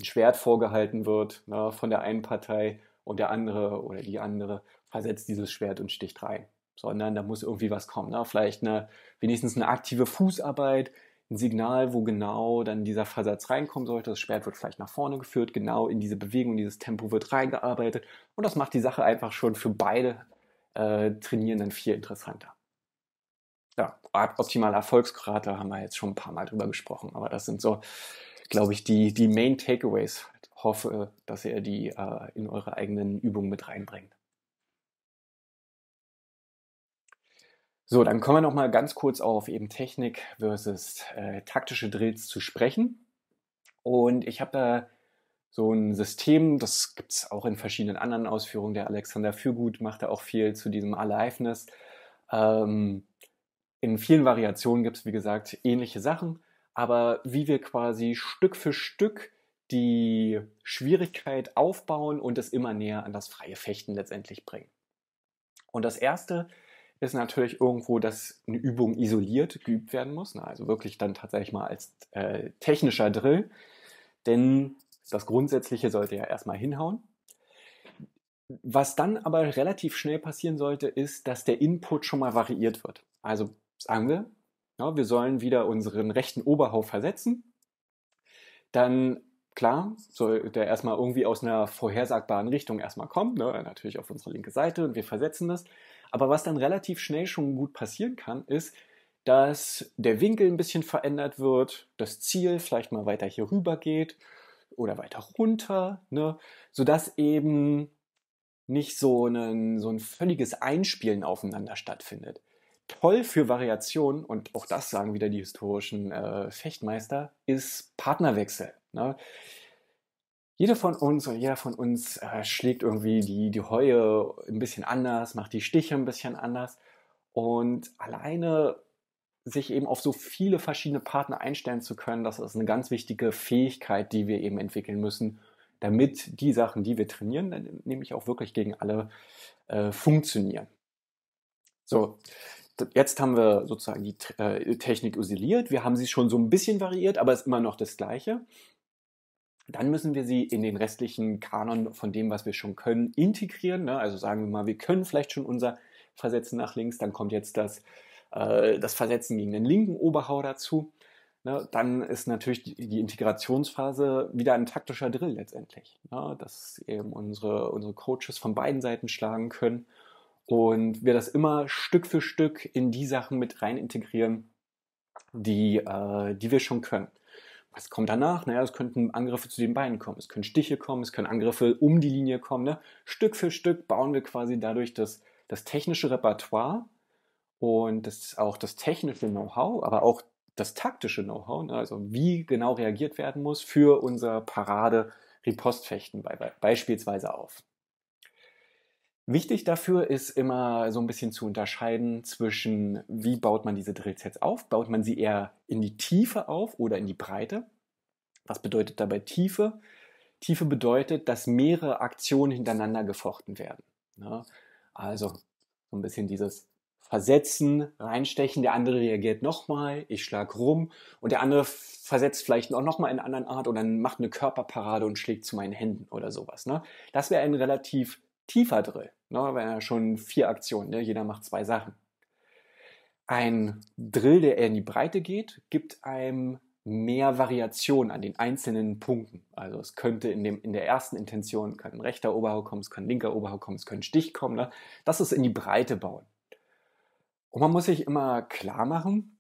ein Schwert vorgehalten wird ne, von der einen Partei und der andere oder die andere versetzt dieses Schwert und sticht rein, sondern da muss irgendwie was kommen. Ne? Vielleicht eine, wenigstens eine aktive Fußarbeit, ein Signal, wo genau dann dieser Versatz reinkommen sollte. Das Schwert wird vielleicht nach vorne geführt, genau in diese Bewegung, dieses Tempo wird reingearbeitet. Und das macht die Sache einfach schon für beide äh, Trainierenden viel interessanter. Ja, optimaler Erfolgskurate haben wir jetzt schon ein paar Mal drüber gesprochen, aber das sind so, glaube ich, die, die Main Takeaways. Ich hoffe, dass ihr die äh, in eure eigenen Übungen mit reinbringt. So, dann kommen wir noch mal ganz kurz auf eben Technik versus äh, taktische Drills zu sprechen. Und ich habe da so ein System, das gibt es auch in verschiedenen anderen Ausführungen. Der Alexander Fürgut macht da auch viel zu diesem Aliveness. Ähm, in vielen Variationen gibt es, wie gesagt, ähnliche Sachen. Aber wie wir quasi Stück für Stück die Schwierigkeit aufbauen und es immer näher an das freie Fechten letztendlich bringen. Und das Erste ist, ist natürlich irgendwo, dass eine Übung isoliert geübt werden muss. Ne? Also wirklich dann tatsächlich mal als äh, technischer Drill. Denn das Grundsätzliche sollte ja erstmal hinhauen. Was dann aber relativ schnell passieren sollte, ist, dass der Input schon mal variiert wird. Also sagen wir, ja, ne, wir sollen wieder unseren rechten Oberhauf versetzen. Dann klar, soll der erstmal irgendwie aus einer vorhersagbaren Richtung erstmal kommt, ne? natürlich auf unsere linke Seite und wir versetzen das. Aber was dann relativ schnell schon gut passieren kann, ist, dass der Winkel ein bisschen verändert wird, das Ziel vielleicht mal weiter hier rüber geht oder weiter runter, ne? sodass eben nicht so ein, so ein völliges Einspielen aufeinander stattfindet toll für Variationen, und auch das sagen wieder die historischen äh, Fechtmeister, ist Partnerwechsel. Ne? Jeder von uns und jeder von uns äh, schlägt irgendwie die, die Heue ein bisschen anders, macht die Stiche ein bisschen anders. Und alleine sich eben auf so viele verschiedene Partner einstellen zu können, das ist eine ganz wichtige Fähigkeit, die wir eben entwickeln müssen, damit die Sachen, die wir trainieren, nämlich auch wirklich gegen alle äh, funktionieren. So, jetzt haben wir sozusagen die äh, Technik isoliert, wir haben sie schon so ein bisschen variiert, aber es ist immer noch das Gleiche. Dann müssen wir sie in den restlichen Kanon von dem, was wir schon können, integrieren. Ne? Also sagen wir mal, wir können vielleicht schon unser Versetzen nach links, dann kommt jetzt das, äh, das Versetzen gegen den linken Oberhau dazu. Ne? Dann ist natürlich die, die, Integrationsphase wieder ein taktischer Drill letztendlich, ne? dass eben unsere, unsere Coaches von beiden Seiten schlagen können und wir das immer Stück für Stück in die Sachen mit rein integrieren, die, äh, die wir schon können. Was kommt danach? Naja, es könnten Angriffe zu den Beinen kommen, es können Stiche kommen, es können Angriffe um die Linie kommen. Ne? Stück für Stück bauen wir quasi dadurch das, das technische Repertoire und das, ist auch das technische Know-how, aber auch das taktische Know-how, ne? also wie genau reagiert werden muss für unser Parade-Ripostfechten beispielsweise auf. Wichtig dafür ist immer so ein bisschen zu unterscheiden zwischen, wie baut man diese Drillsets auf? Baut man sie eher in die Tiefe auf oder in die Breite? Was bedeutet dabei Tiefe? Tiefe bedeutet, dass mehrere Aktionen hintereinander gefochten werden. Ne? Also so ein bisschen dieses Versetzen, reinstechen, der andere reagiert nochmal, ich schlag rum und der andere versetzt vielleicht auch nochmal in einer anderen Art und dann macht eine Körperparade und schlägt zu meinen Händen oder sowas. Ne? Das wäre ein relativ tiefer Drill. Ne? Wenn er schon vier Aktionen, ne? jeder macht zwei Sachen. Ein Drill, der eher in die Breite geht, gibt einem mehr Variation an den einzelnen Punkten. Also es könnte in, dem, in der ersten Intention kann ein rechter Oberhau kommen, es kann ein linker Oberhau kommen, es können Stich kommen. Ne? Das ist in die Breite bauen. Und man muss sich immer klar machen,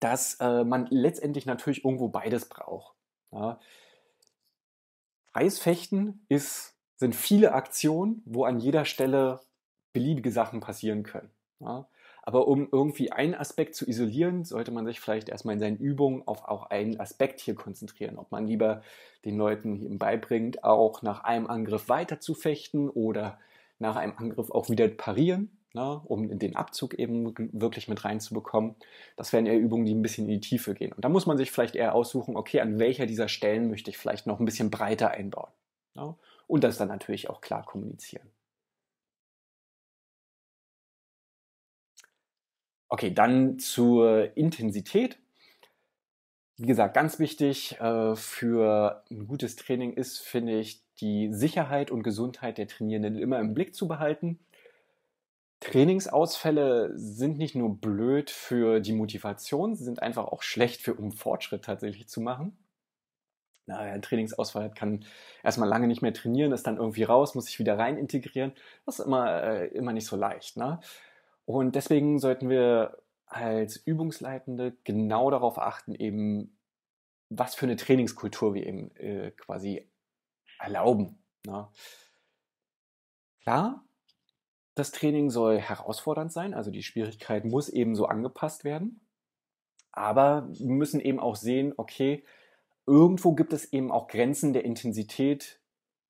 dass äh, man letztendlich natürlich irgendwo beides braucht. Ja. Freies Fechten ist sind viele Aktionen, wo an jeder Stelle beliebige Sachen passieren können. Ja? Aber um irgendwie einen Aspekt zu isolieren, sollte man sich vielleicht erstmal in seinen Übungen auf auch einen Aspekt hier konzentrieren. Ob man lieber den Leuten beibringt, auch nach einem Angriff weiter zu fechten oder nach einem Angriff auch wieder parieren, ne, um den Abzug eben wirklich mit reinzubekommen. Das wären eher Übungen, die ein bisschen in die Tiefe gehen. Und da muss man sich vielleicht eher aussuchen, okay, an welcher dieser Stellen möchte ich vielleicht noch ein bisschen breiter einbauen. Ne? und das dann natürlich auch klar kommunizieren. Okay, dann zur Intensität. Wie gesagt, ganz wichtig äh, für ein gutes Training ist, finde ich, die Sicherheit und Gesundheit der Trainierenden immer im Blick zu behalten. Trainingsausfälle sind nicht nur blöd für die Motivation, sie sind einfach auch schlecht für, um Fortschritt tatsächlich zu machen naja, Trainingsausfall hat, kann erstmal lange nicht mehr trainieren, ist dann irgendwie raus, muss sich wieder rein integrieren. Das ist immer, äh, immer nicht so leicht. Ne? Und deswegen sollten wir als Übungsleitende genau darauf achten, eben, was für eine Trainingskultur wir eben äh, quasi erlauben. Ne? Klar, das Training soll herausfordernd sein, also die Schwierigkeit muss eben so angepasst werden. Aber wir müssen eben auch sehen, okay, irgendwo gibt es eben auch Grenzen der Intensität,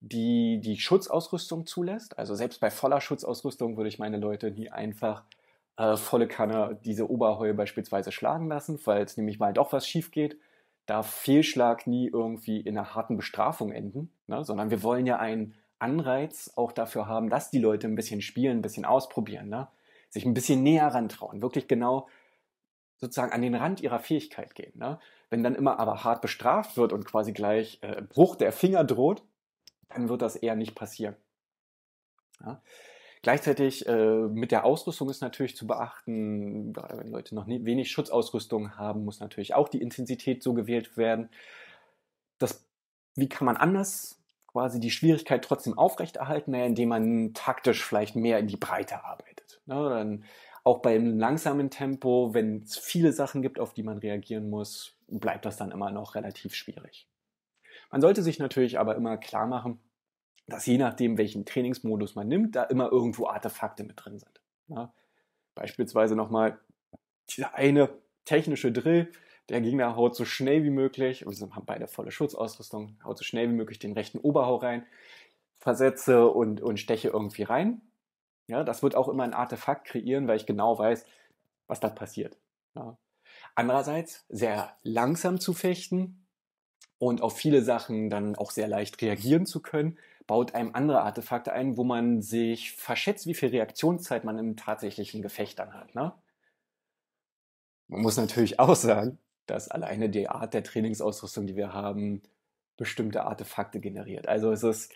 die die Schutzausrüstung zulässt. Also selbst bei voller Schutzausrüstung würde ich meine Leute nie einfach äh, volle Kanne diese Oberheul beispielsweise schlagen lassen, falls nämlich mal doch was schief geht. Darf Fehlschlag nie irgendwie in einer harten Bestrafung enden, ne? sondern wir wollen ja einen Anreiz auch dafür haben, dass die Leute ein bisschen spielen, ein bisschen ausprobieren, ne? sich ein bisschen näher rantrauen, wirklich genau sozusagen an den Rand ihrer Fähigkeit gehen. Ne? Wenn dann immer aber hart bestraft wird und quasi gleich äh, Bruch der Finger droht, dann wird das eher nicht passieren. Ja? Gleichzeitig äh, mit der Ausrüstung ist natürlich zu beachten, gerade wenn Leute noch nie, wenig Schutzausrüstung haben, muss natürlich auch die Intensität so gewählt werden. Das, wie kann man anders quasi die Schwierigkeit trotzdem aufrechterhalten? Naja, indem man taktisch vielleicht mehr in die Breite arbeitet. Ne? Dann auch beim langsamen Tempo, wenn es viele Sachen gibt, auf die man reagieren muss, bleibt das dann immer noch relativ schwierig. Man sollte sich natürlich aber immer klar machen, dass je nachdem, welchen Trainingsmodus man nimmt, da immer irgendwo Artefakte mit drin sind. Ja, beispielsweise nochmal dieser eine technische Drill, der Gegner haut so schnell wie möglich, wir haben beide volle Schutzausrüstung, haut so schnell wie möglich den rechten Oberhau rein, versetze und, und steche irgendwie rein. Ja, das wird auch immer ein Artefakt kreieren, weil ich genau weiß, was da passiert. Ja. Andererseits sehr langsam zu fechten und auf viele Sachen dann auch sehr leicht reagieren zu können, baut einem andere Artefakte ein, wo man sich verschätzt, wie viel Reaktionszeit man im tatsächlichen Gefecht dann hat. Ne? Man muss natürlich auch sagen, dass alleine die Art der Trainingsausrüstung, die wir haben, bestimmte Artefakte generiert. Also es ist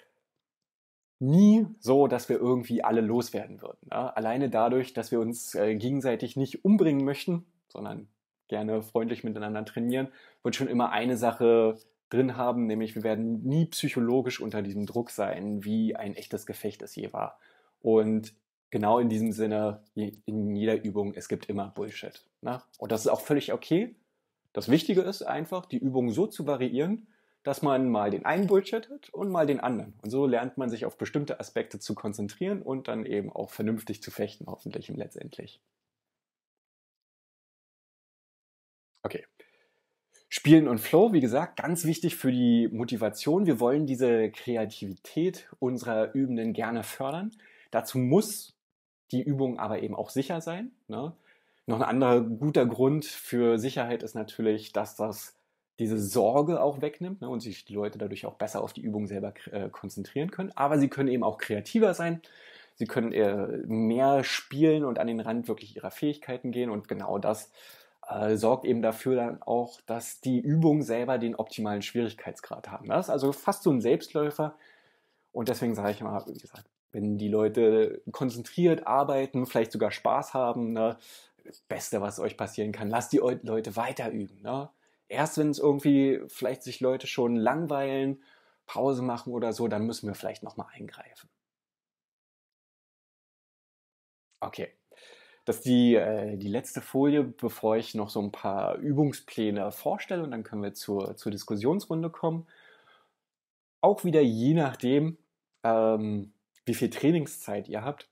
nie so, dass wir irgendwie alle loswerden würden. Ja? Ne? Alleine dadurch, dass wir uns äh, gegenseitig nicht umbringen möchten, sondern gerne freundlich miteinander trainieren, wird schon immer eine Sache drin haben, nämlich wir werden nie psychologisch unter diesem Druck sein, wie ein echtes Gefecht es je war. Und genau in diesem Sinne, in jeder Übung, es gibt immer Bullshit. Ne? Und das ist auch völlig okay. Das Wichtige ist einfach, die Übung so zu variieren, dass man mal den einen Bullshit hat und mal den anderen. Und so lernt man sich auf bestimmte Aspekte zu konzentrieren und dann eben auch vernünftig zu fechten, hoffentlich und letztendlich. Okay. Spielen und Flow, wie gesagt, ganz wichtig für die Motivation. Wir wollen diese Kreativität unserer Übenden gerne fördern. Dazu muss die Übung aber eben auch sicher sein. Ne? Noch ein anderer guter Grund für Sicherheit ist natürlich, dass das diese Sorge auch wegnimmt ne, und sich die Leute dadurch auch besser auf die Übung selber äh, konzentrieren können. Aber sie können eben auch kreativer sein. Sie können äh, mehr spielen und an den Rand wirklich ihrer Fähigkeiten gehen. Und genau das äh, sorgt eben dafür dann auch, dass die Übungen selber den optimalen Schwierigkeitsgrad haben. Das ist also fast so ein Selbstläufer. Und deswegen sage ich immer, wie gesagt, wenn die Leute konzentriert arbeiten, vielleicht sogar Spaß haben, ne, das Beste, was euch passieren kann, lasst die Leute weiter üben. Ne? erst wenn es irgendwie vielleicht sich Leute schon langweilen, Pause machen oder so, dann müssen wir vielleicht nochmal eingreifen. Okay, das ist die, äh, die letzte Folie, bevor ich noch so ein paar Übungspläne vorstelle und dann können wir zur, zur Diskussionsrunde kommen. Auch wieder je nachdem, ähm, wie viel Trainingszeit ihr habt,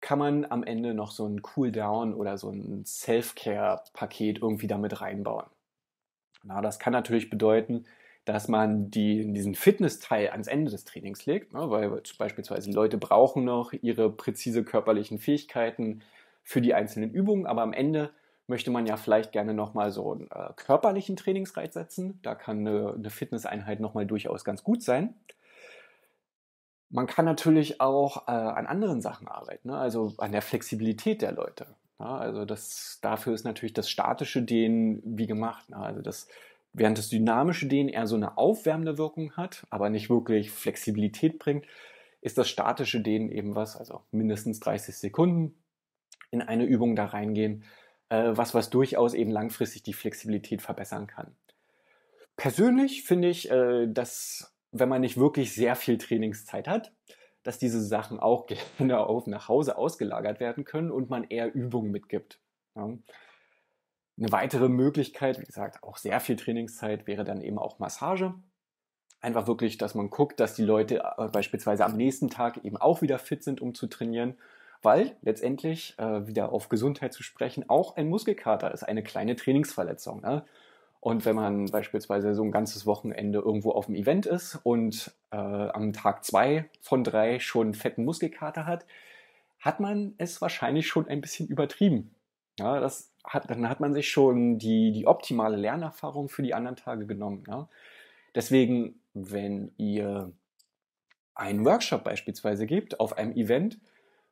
kann man am Ende noch so ein Cooldown oder so ein Self-Care-Paket irgendwie damit reinbauen. Na, das kann natürlich bedeuten, dass man die, diesen Fitness-Teil ans Ende des Trainings legt, ne, weil beispielsweise Leute brauchen noch ihre präzise körperlichen Fähigkeiten für die einzelnen Übungen, aber am Ende möchte man ja vielleicht gerne nochmal so einen äh, körperlichen Trainingsreiz setzen. Da kann eine, eine Fitnesseinheit nochmal durchaus ganz gut sein. Man kann natürlich auch äh, an anderen Sachen arbeiten, ne? also an der Flexibilität der Leute. Ja, also das, dafür ist natürlich das statische Dehnen wie gemacht. Ja, ne? also das, während das dynamische Dehnen eher so eine aufwärmende Wirkung hat, aber nicht wirklich Flexibilität bringt, ist das statische Dehnen eben was, also mindestens 30 Sekunden in eine Übung da reingehen, äh, was, was durchaus eben langfristig die Flexibilität verbessern kann. Persönlich finde ich, äh, dass wenn man nicht wirklich sehr viel Trainingszeit hat, dass diese Sachen auch gerne auf nach Hause ausgelagert werden können und man eher Übungen mitgibt. Ja. Eine weitere Möglichkeit, wie gesagt, auch sehr viel Trainingszeit wäre dann eben auch Massage. Einfach wirklich, dass man guckt, dass die Leute äh, beispielsweise am nächsten Tag eben auch wieder fit sind, um zu trainieren, weil letztendlich, äh, wieder auf Gesundheit zu sprechen, auch ein Muskelkater ist eine kleine Trainingsverletzung. Ne? Und wenn man beispielsweise so ein ganzes Wochenende irgendwo auf dem Event ist und äh, am Tag zwei von drei schon fetten Muskelkater hat, hat man es wahrscheinlich schon ein bisschen übertrieben. Ja, das hat, dann hat man sich schon die, die optimale Lernerfahrung für die anderen Tage genommen. Ja. Deswegen, wenn ihr einen Workshop beispielsweise gebt auf einem Event,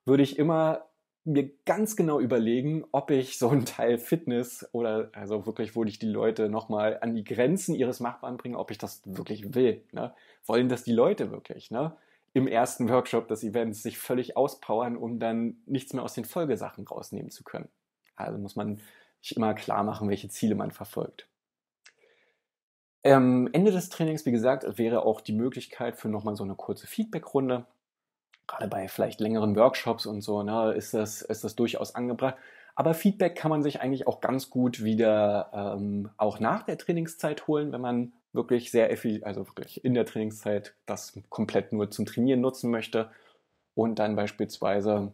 würde ich immer mir ganz genau überlegen, ob ich so einen Teil Fitness oder also wirklich, wo ich die Leute nochmal an die Grenzen ihres Machbaren bringe, ob ich das wirklich will. Ne? Wollen das die Leute wirklich? Ne? Im ersten Workshop des Events sich völlig auspowern, um dann nichts mehr aus den Folgesachen rausnehmen zu können. Also muss man sich immer klar machen, welche Ziele man verfolgt. Ähm, Ende des Trainings, wie gesagt, wäre auch die Möglichkeit für nochmal so eine kurze Feedbackrunde gerade bei vielleicht längeren Workshops und so, ne, ist das, ist das durchaus angebracht. Aber Feedback kann man sich eigentlich auch ganz gut wieder ähm, auch nach der Trainingszeit holen, wenn man wirklich sehr effizient, also wirklich in der Trainingszeit das komplett nur zum Trainieren nutzen möchte und dann beispielsweise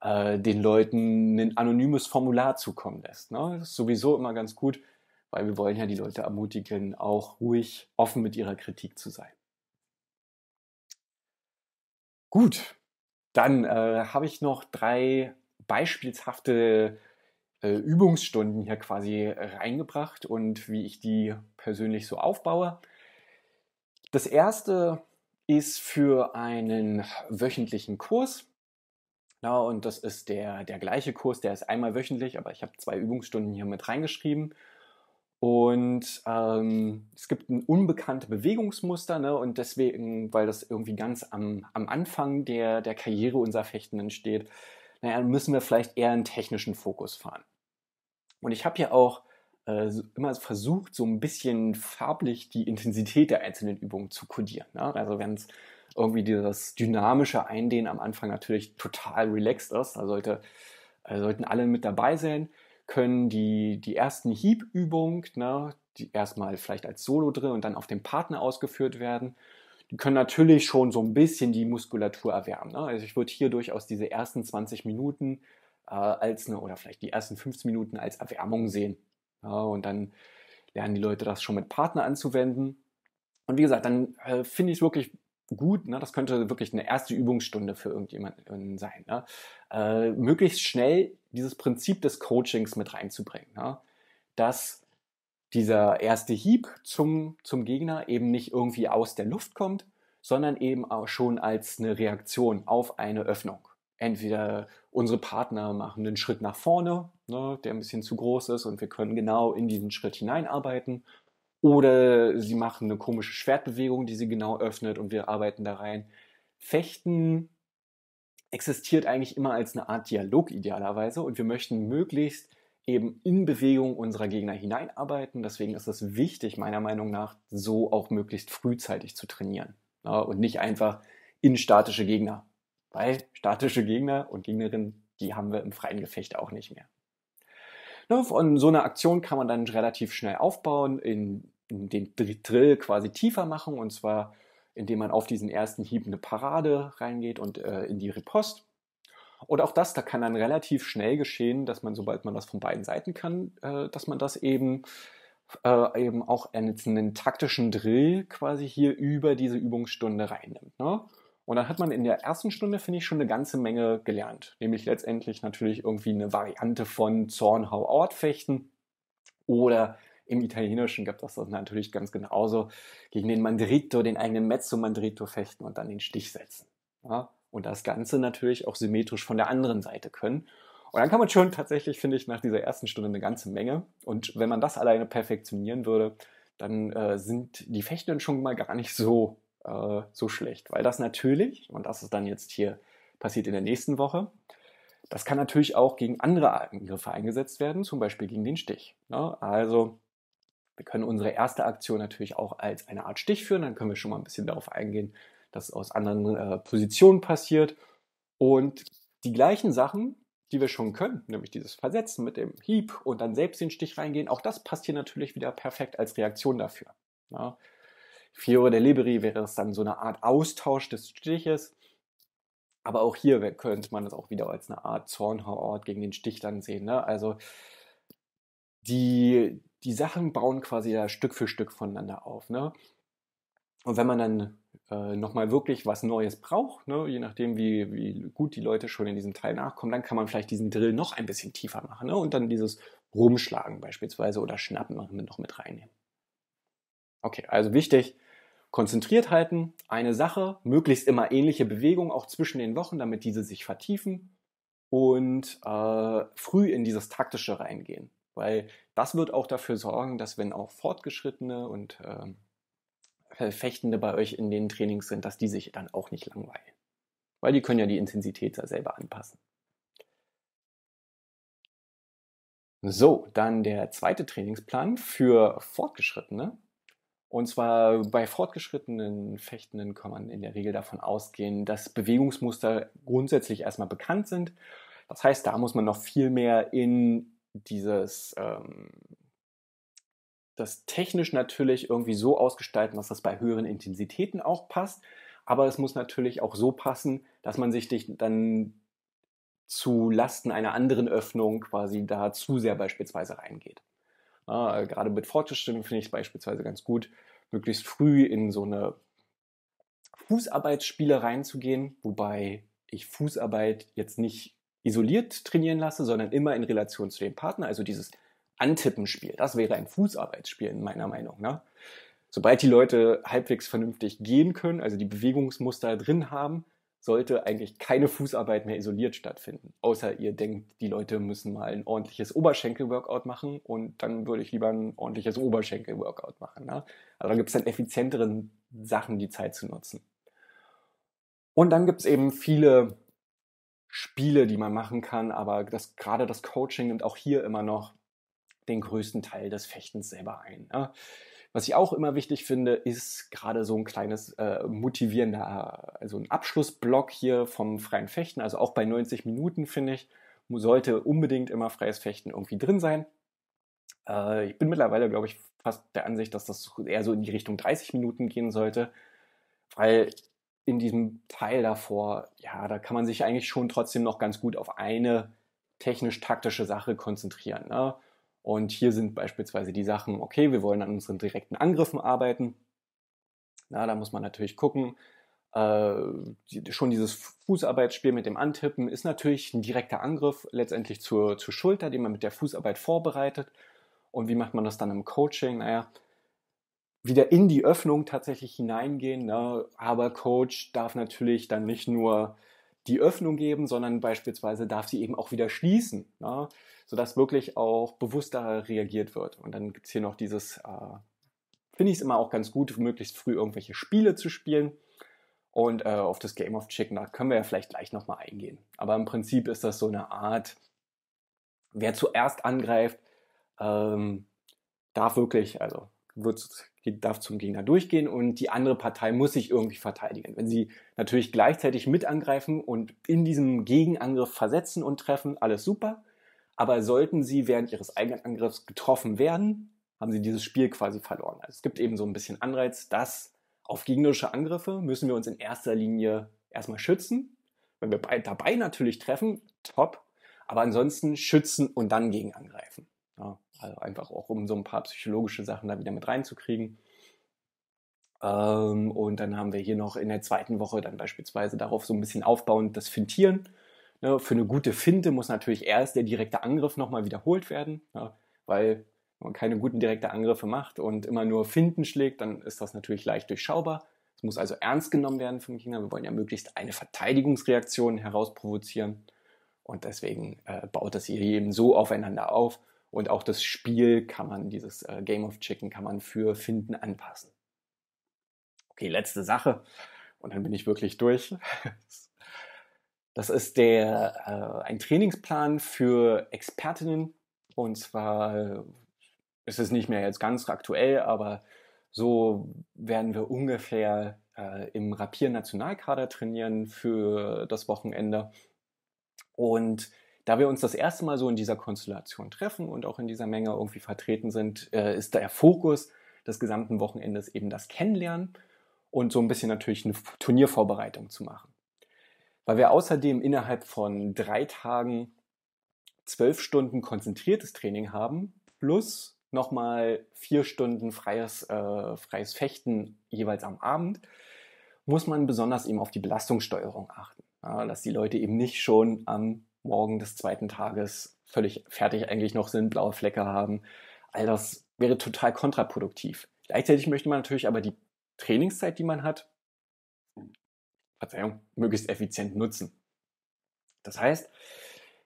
äh, den Leuten ein anonymes Formular zukommen lässt. Ne? Das ist sowieso immer ganz gut, weil wir wollen ja die Leute ermutigen, auch ruhig offen mit ihrer Kritik zu sein. Gut, dann äh, habe ich noch drei beispielshafte äh, Übungsstunden hier quasi reingebracht und wie ich die persönlich so aufbaue. Das erste ist für einen wöchentlichen Kurs. Ja, und das ist der, der gleiche Kurs, der ist einmal wöchentlich, aber ich habe zwei Übungsstunden hier mit reingeschrieben. Und ähm, es gibt ein unbekanntes Bewegungsmuster, ne? Und deswegen, weil das irgendwie ganz am, am Anfang der, der Karriere unserer Fechtenden steht, naja, müssen wir vielleicht eher einen technischen Fokus fahren. Und ich habe ja auch äh, immer versucht, so ein bisschen farblich die Intensität der einzelnen Übungen zu kodieren. Ne? Also wenn es irgendwie dieses dynamische Eindehnen am Anfang natürlich total relaxed ist, da sollte, äh, sollten alle mit dabei sein können die, die ersten Hiebübungen, ne, die erstmal vielleicht als Solo drin und dann auf dem Partner ausgeführt werden, die können natürlich schon so ein bisschen die Muskulatur erwärmen. Ne? Also ich würde hier durchaus diese ersten 20 Minuten äh, als eine, oder vielleicht die ersten 15 Minuten als Erwärmung sehen. Ja, und dann lernen die Leute das schon mit Partner anzuwenden. Und wie gesagt, dann äh, finde ich es wirklich gut. Ne? Das könnte wirklich eine erste Übungsstunde für irgendjemanden sein. Ne? Äh, möglichst schnell dieses Prinzip des Coachings mit reinzubringen, ne? dass dieser erste Hieb zum, zum Gegner eben nicht irgendwie aus der Luft kommt, sondern eben auch schon als eine Reaktion auf eine Öffnung. Entweder unsere Partner machen einen Schritt nach vorne, ne, der ein bisschen zu groß ist und wir können genau in diesen Schritt hineinarbeiten oder sie machen eine komische Schwertbewegung, die sie genau öffnet und wir arbeiten da rein. Fechten existiert eigentlich immer als eine Art Dialog idealerweise und wir möchten möglichst eben in Bewegung unserer Gegner hineinarbeiten. Deswegen ist es wichtig, meiner Meinung nach, so auch möglichst frühzeitig zu trainieren ja, und nicht einfach in statische Gegner. Weil statische Gegner und Gegnerinnen, die haben wir im freien Gefecht auch nicht mehr. Ne, von so einer Aktion kann man dann relativ schnell aufbauen in den Drill quasi tiefer machen und zwar indem man auf diesen ersten Hieb eine Parade reingeht und äh, in die Riposte. Und auch das, da kann dann relativ schnell geschehen, dass man, sobald man das von beiden Seiten kann, äh, dass man das eben, äh, eben auch einen, einen, taktischen Drill quasi hier über diese Übungsstunde reinnimmt. Ne? Und dann hat man in der ersten Stunde, finde ich, schon eine ganze Menge gelernt. Nämlich letztendlich natürlich irgendwie eine Variante von zornhau Hau, Ort fechten oder im Italienischen gibt es das natürlich ganz genauso. Gegen den Mandrito, den eigenen Mezzo-Mandrito fechten und dann den Stich setzen. Ja? Und das Ganze natürlich auch symmetrisch von der anderen Seite können. Und dann kann man schon tatsächlich, finde ich, nach dieser ersten Stunde eine ganze Menge. Und wenn man das alleine perfektionieren würde, dann äh, sind die Fechtenden schon mal gar nicht so, äh, so schlecht. Weil das natürlich, und das ist dann jetzt hier passiert in der nächsten Woche, das kann natürlich auch gegen andere Angriffe eingesetzt werden, zum Beispiel gegen den Stich. Ne? Also wir können unsere erste Aktion natürlich auch als eine Art Stich führen, dann können wir schon mal ein bisschen darauf eingehen, dass aus anderen äh, Positionen passiert. Und die gleichen Sachen, die wir schon können, nämlich dieses Versetzen mit dem Hieb und dann selbst den Stich reingehen, auch das passt hier natürlich wieder perfekt als Reaktion dafür. Ja. Fiore der Liberi wäre es dann so eine Art Austausch des Stiches. Aber auch hier könnte man das auch wieder als eine Art Zornhauort gegen den Stich dann sehen. Ne? Also die, die Sachen bauen quasi da Stück für Stück voneinander auf. Ne? Und wenn man dann äh, nochmal wirklich was Neues braucht, ne? je nachdem, wie, wie, gut die Leute schon in diesem Teil nachkommen, dann kann man vielleicht diesen Drill noch ein bisschen tiefer machen ne? und dann dieses Rumschlagen beispielsweise oder Schnappen noch mit reinnehmen. Okay, also wichtig, konzentriert halten, eine Sache, möglichst immer ähnliche Bewegungen auch zwischen den Wochen, damit diese sich vertiefen und äh, früh in dieses Taktische reingehen. Weil das wird auch dafür sorgen, dass wenn auch Fortgeschrittene und äh, Fechtende bei euch in den Trainings sind, dass die sich dann auch nicht langweilen. Weil die können ja die Intensität da selber anpassen. So, dann der zweite Trainingsplan für Fortgeschrittene. Und zwar bei fortgeschrittenen Fechtenden kann man in der Regel davon ausgehen, dass Bewegungsmuster grundsätzlich erstmal bekannt sind. Das heißt, da muss man noch viel mehr in dieses, ähm, das technisch natürlich irgendwie so ausgestalten, dass das bei höheren Intensitäten auch passt. Aber es muss natürlich auch so passen, dass man sich dann zu Lasten einer anderen Öffnung quasi da zu sehr beispielsweise reingeht. Na, ah, gerade mit Fortgeschritten finde ich es beispielsweise ganz gut, möglichst früh in so eine Fußarbeitsspiele reinzugehen, wobei ich Fußarbeit jetzt nicht isoliert trainieren lasse, sondern immer in Relation zu dem Partner. Also dieses Antippenspiel, das wäre ein Fußarbeitsspiel in meiner Meinung. Ne? Sobald die Leute halbwegs vernünftig gehen können, also die Bewegungsmuster drin haben, sollte eigentlich keine Fußarbeit mehr isoliert stattfinden. Außer ihr denkt, die Leute müssen mal ein ordentliches Oberschenkel-Workout machen und dann würde ich lieber ein ordentliches Oberschenkel-Workout machen. Ne? Also da gibt es dann effizienteren Sachen, die Zeit zu nutzen. Und dann gibt es eben viele Spiele, die man machen kann, aber das, gerade das Coaching nimmt auch hier immer noch den größten Teil des Fechtens selber ein. Ne? Was ich auch immer wichtig finde, ist gerade so ein kleines äh, motivierender, also ein Abschlussblock hier vom freien Fechten. Also auch bei 90 Minuten, finde ich, sollte unbedingt immer freies Fechten irgendwie drin sein. Äh, ich bin mittlerweile, glaube ich, fast der Ansicht, dass das eher so in die Richtung 30 Minuten gehen sollte, weil in diesem Teil davor, ja, da kann man sich eigentlich schon trotzdem noch ganz gut auf eine technisch-taktische Sache konzentrieren. Ne? Und hier sind beispielsweise die Sachen, okay, wir wollen an unseren direkten Angriffen arbeiten. Na, da muss man natürlich gucken. Äh, die, schon dieses Fußarbeitsspiel mit dem Antippen ist natürlich ein direkter Angriff letztendlich zur, zur Schulter, den man mit der Fußarbeit vorbereitet. Und wie macht man das dann im Coaching? Naja, wieder in die Öffnung tatsächlich hineingehen. Ne? Aber Coach darf natürlich dann nicht nur die Öffnung geben, sondern beispielsweise darf sie eben auch wieder schließen, ne? sodass wirklich auch bewusster reagiert wird. Und dann gibt es hier noch dieses, äh, finde ich es immer auch ganz gut, möglichst früh irgendwelche Spiele zu spielen. Und äh, auf das Game of Chicken, da können wir ja vielleicht gleich nochmal eingehen. Aber im Prinzip ist das so eine Art, wer zuerst angreift, ähm, darf wirklich, also wird, darf zum Gegner durchgehen und die andere Partei muss sich irgendwie verteidigen. Wenn sie natürlich gleichzeitig mit angreifen und in diesem Gegenangriff versetzen und treffen, alles super. Aber sollten sie während ihres eigenen Angriffs getroffen werden, haben sie dieses Spiel quasi verloren. Also es gibt eben so ein bisschen Anreiz, dass auf gegnerische Angriffe müssen wir uns in erster Linie erstmal schützen. Wenn wir dabei natürlich treffen, top. Aber ansonsten schützen und dann gegen angreifen. Ja. Also einfach auch, um so ein paar psychologische Sachen da wieder mit reinzukriegen. Ähm, und dann haben wir hier noch in der zweiten Woche dann beispielsweise darauf so ein bisschen aufbauend das Fintieren. Ne, für eine gute Finte muss natürlich erst der direkte Angriff nochmal wiederholt werden, ne, weil wenn man keine guten direkten Angriffe macht und immer nur Finden schlägt, dann ist das natürlich leicht durchschaubar. Es muss also ernst genommen werden vom Gegner. Wir wollen ja möglichst eine Verteidigungsreaktion herausprovozieren. Und deswegen äh, baut das hier eben so aufeinander auf und auch das Spiel kann man, dieses äh, Game of Chicken kann man für Finden anpassen. Okay, letzte Sache. Und dann bin ich wirklich durch. Das ist der, äh, ein Trainingsplan für Expertinnen. Und zwar äh, ist es nicht mehr jetzt ganz aktuell, aber so werden wir ungefähr äh, im Rapier-Nationalkader trainieren für das Wochenende. Und da wir uns das erste Mal so in dieser Konstellation treffen und auch in dieser Menge irgendwie vertreten sind, äh, ist der Fokus des gesamten Wochenendes eben das Kennenlernen und so ein bisschen natürlich eine Turniervorbereitung zu machen. Weil wir außerdem innerhalb von drei Tagen zwölf Stunden konzentriertes Training haben, plus nochmal vier Stunden freies, äh, freies Fechten jeweils am Abend, muss man besonders eben auf die Belastungssteuerung achten. Ja, dass die Leute eben nicht schon am Morgen des zweiten Tages völlig fertig eigentlich noch sind, blaue Flecke haben. All das wäre total kontraproduktiv. Gleichzeitig möchte man natürlich aber die Trainingszeit, die man hat, Verzeihung, möglichst effizient nutzen. Das heißt,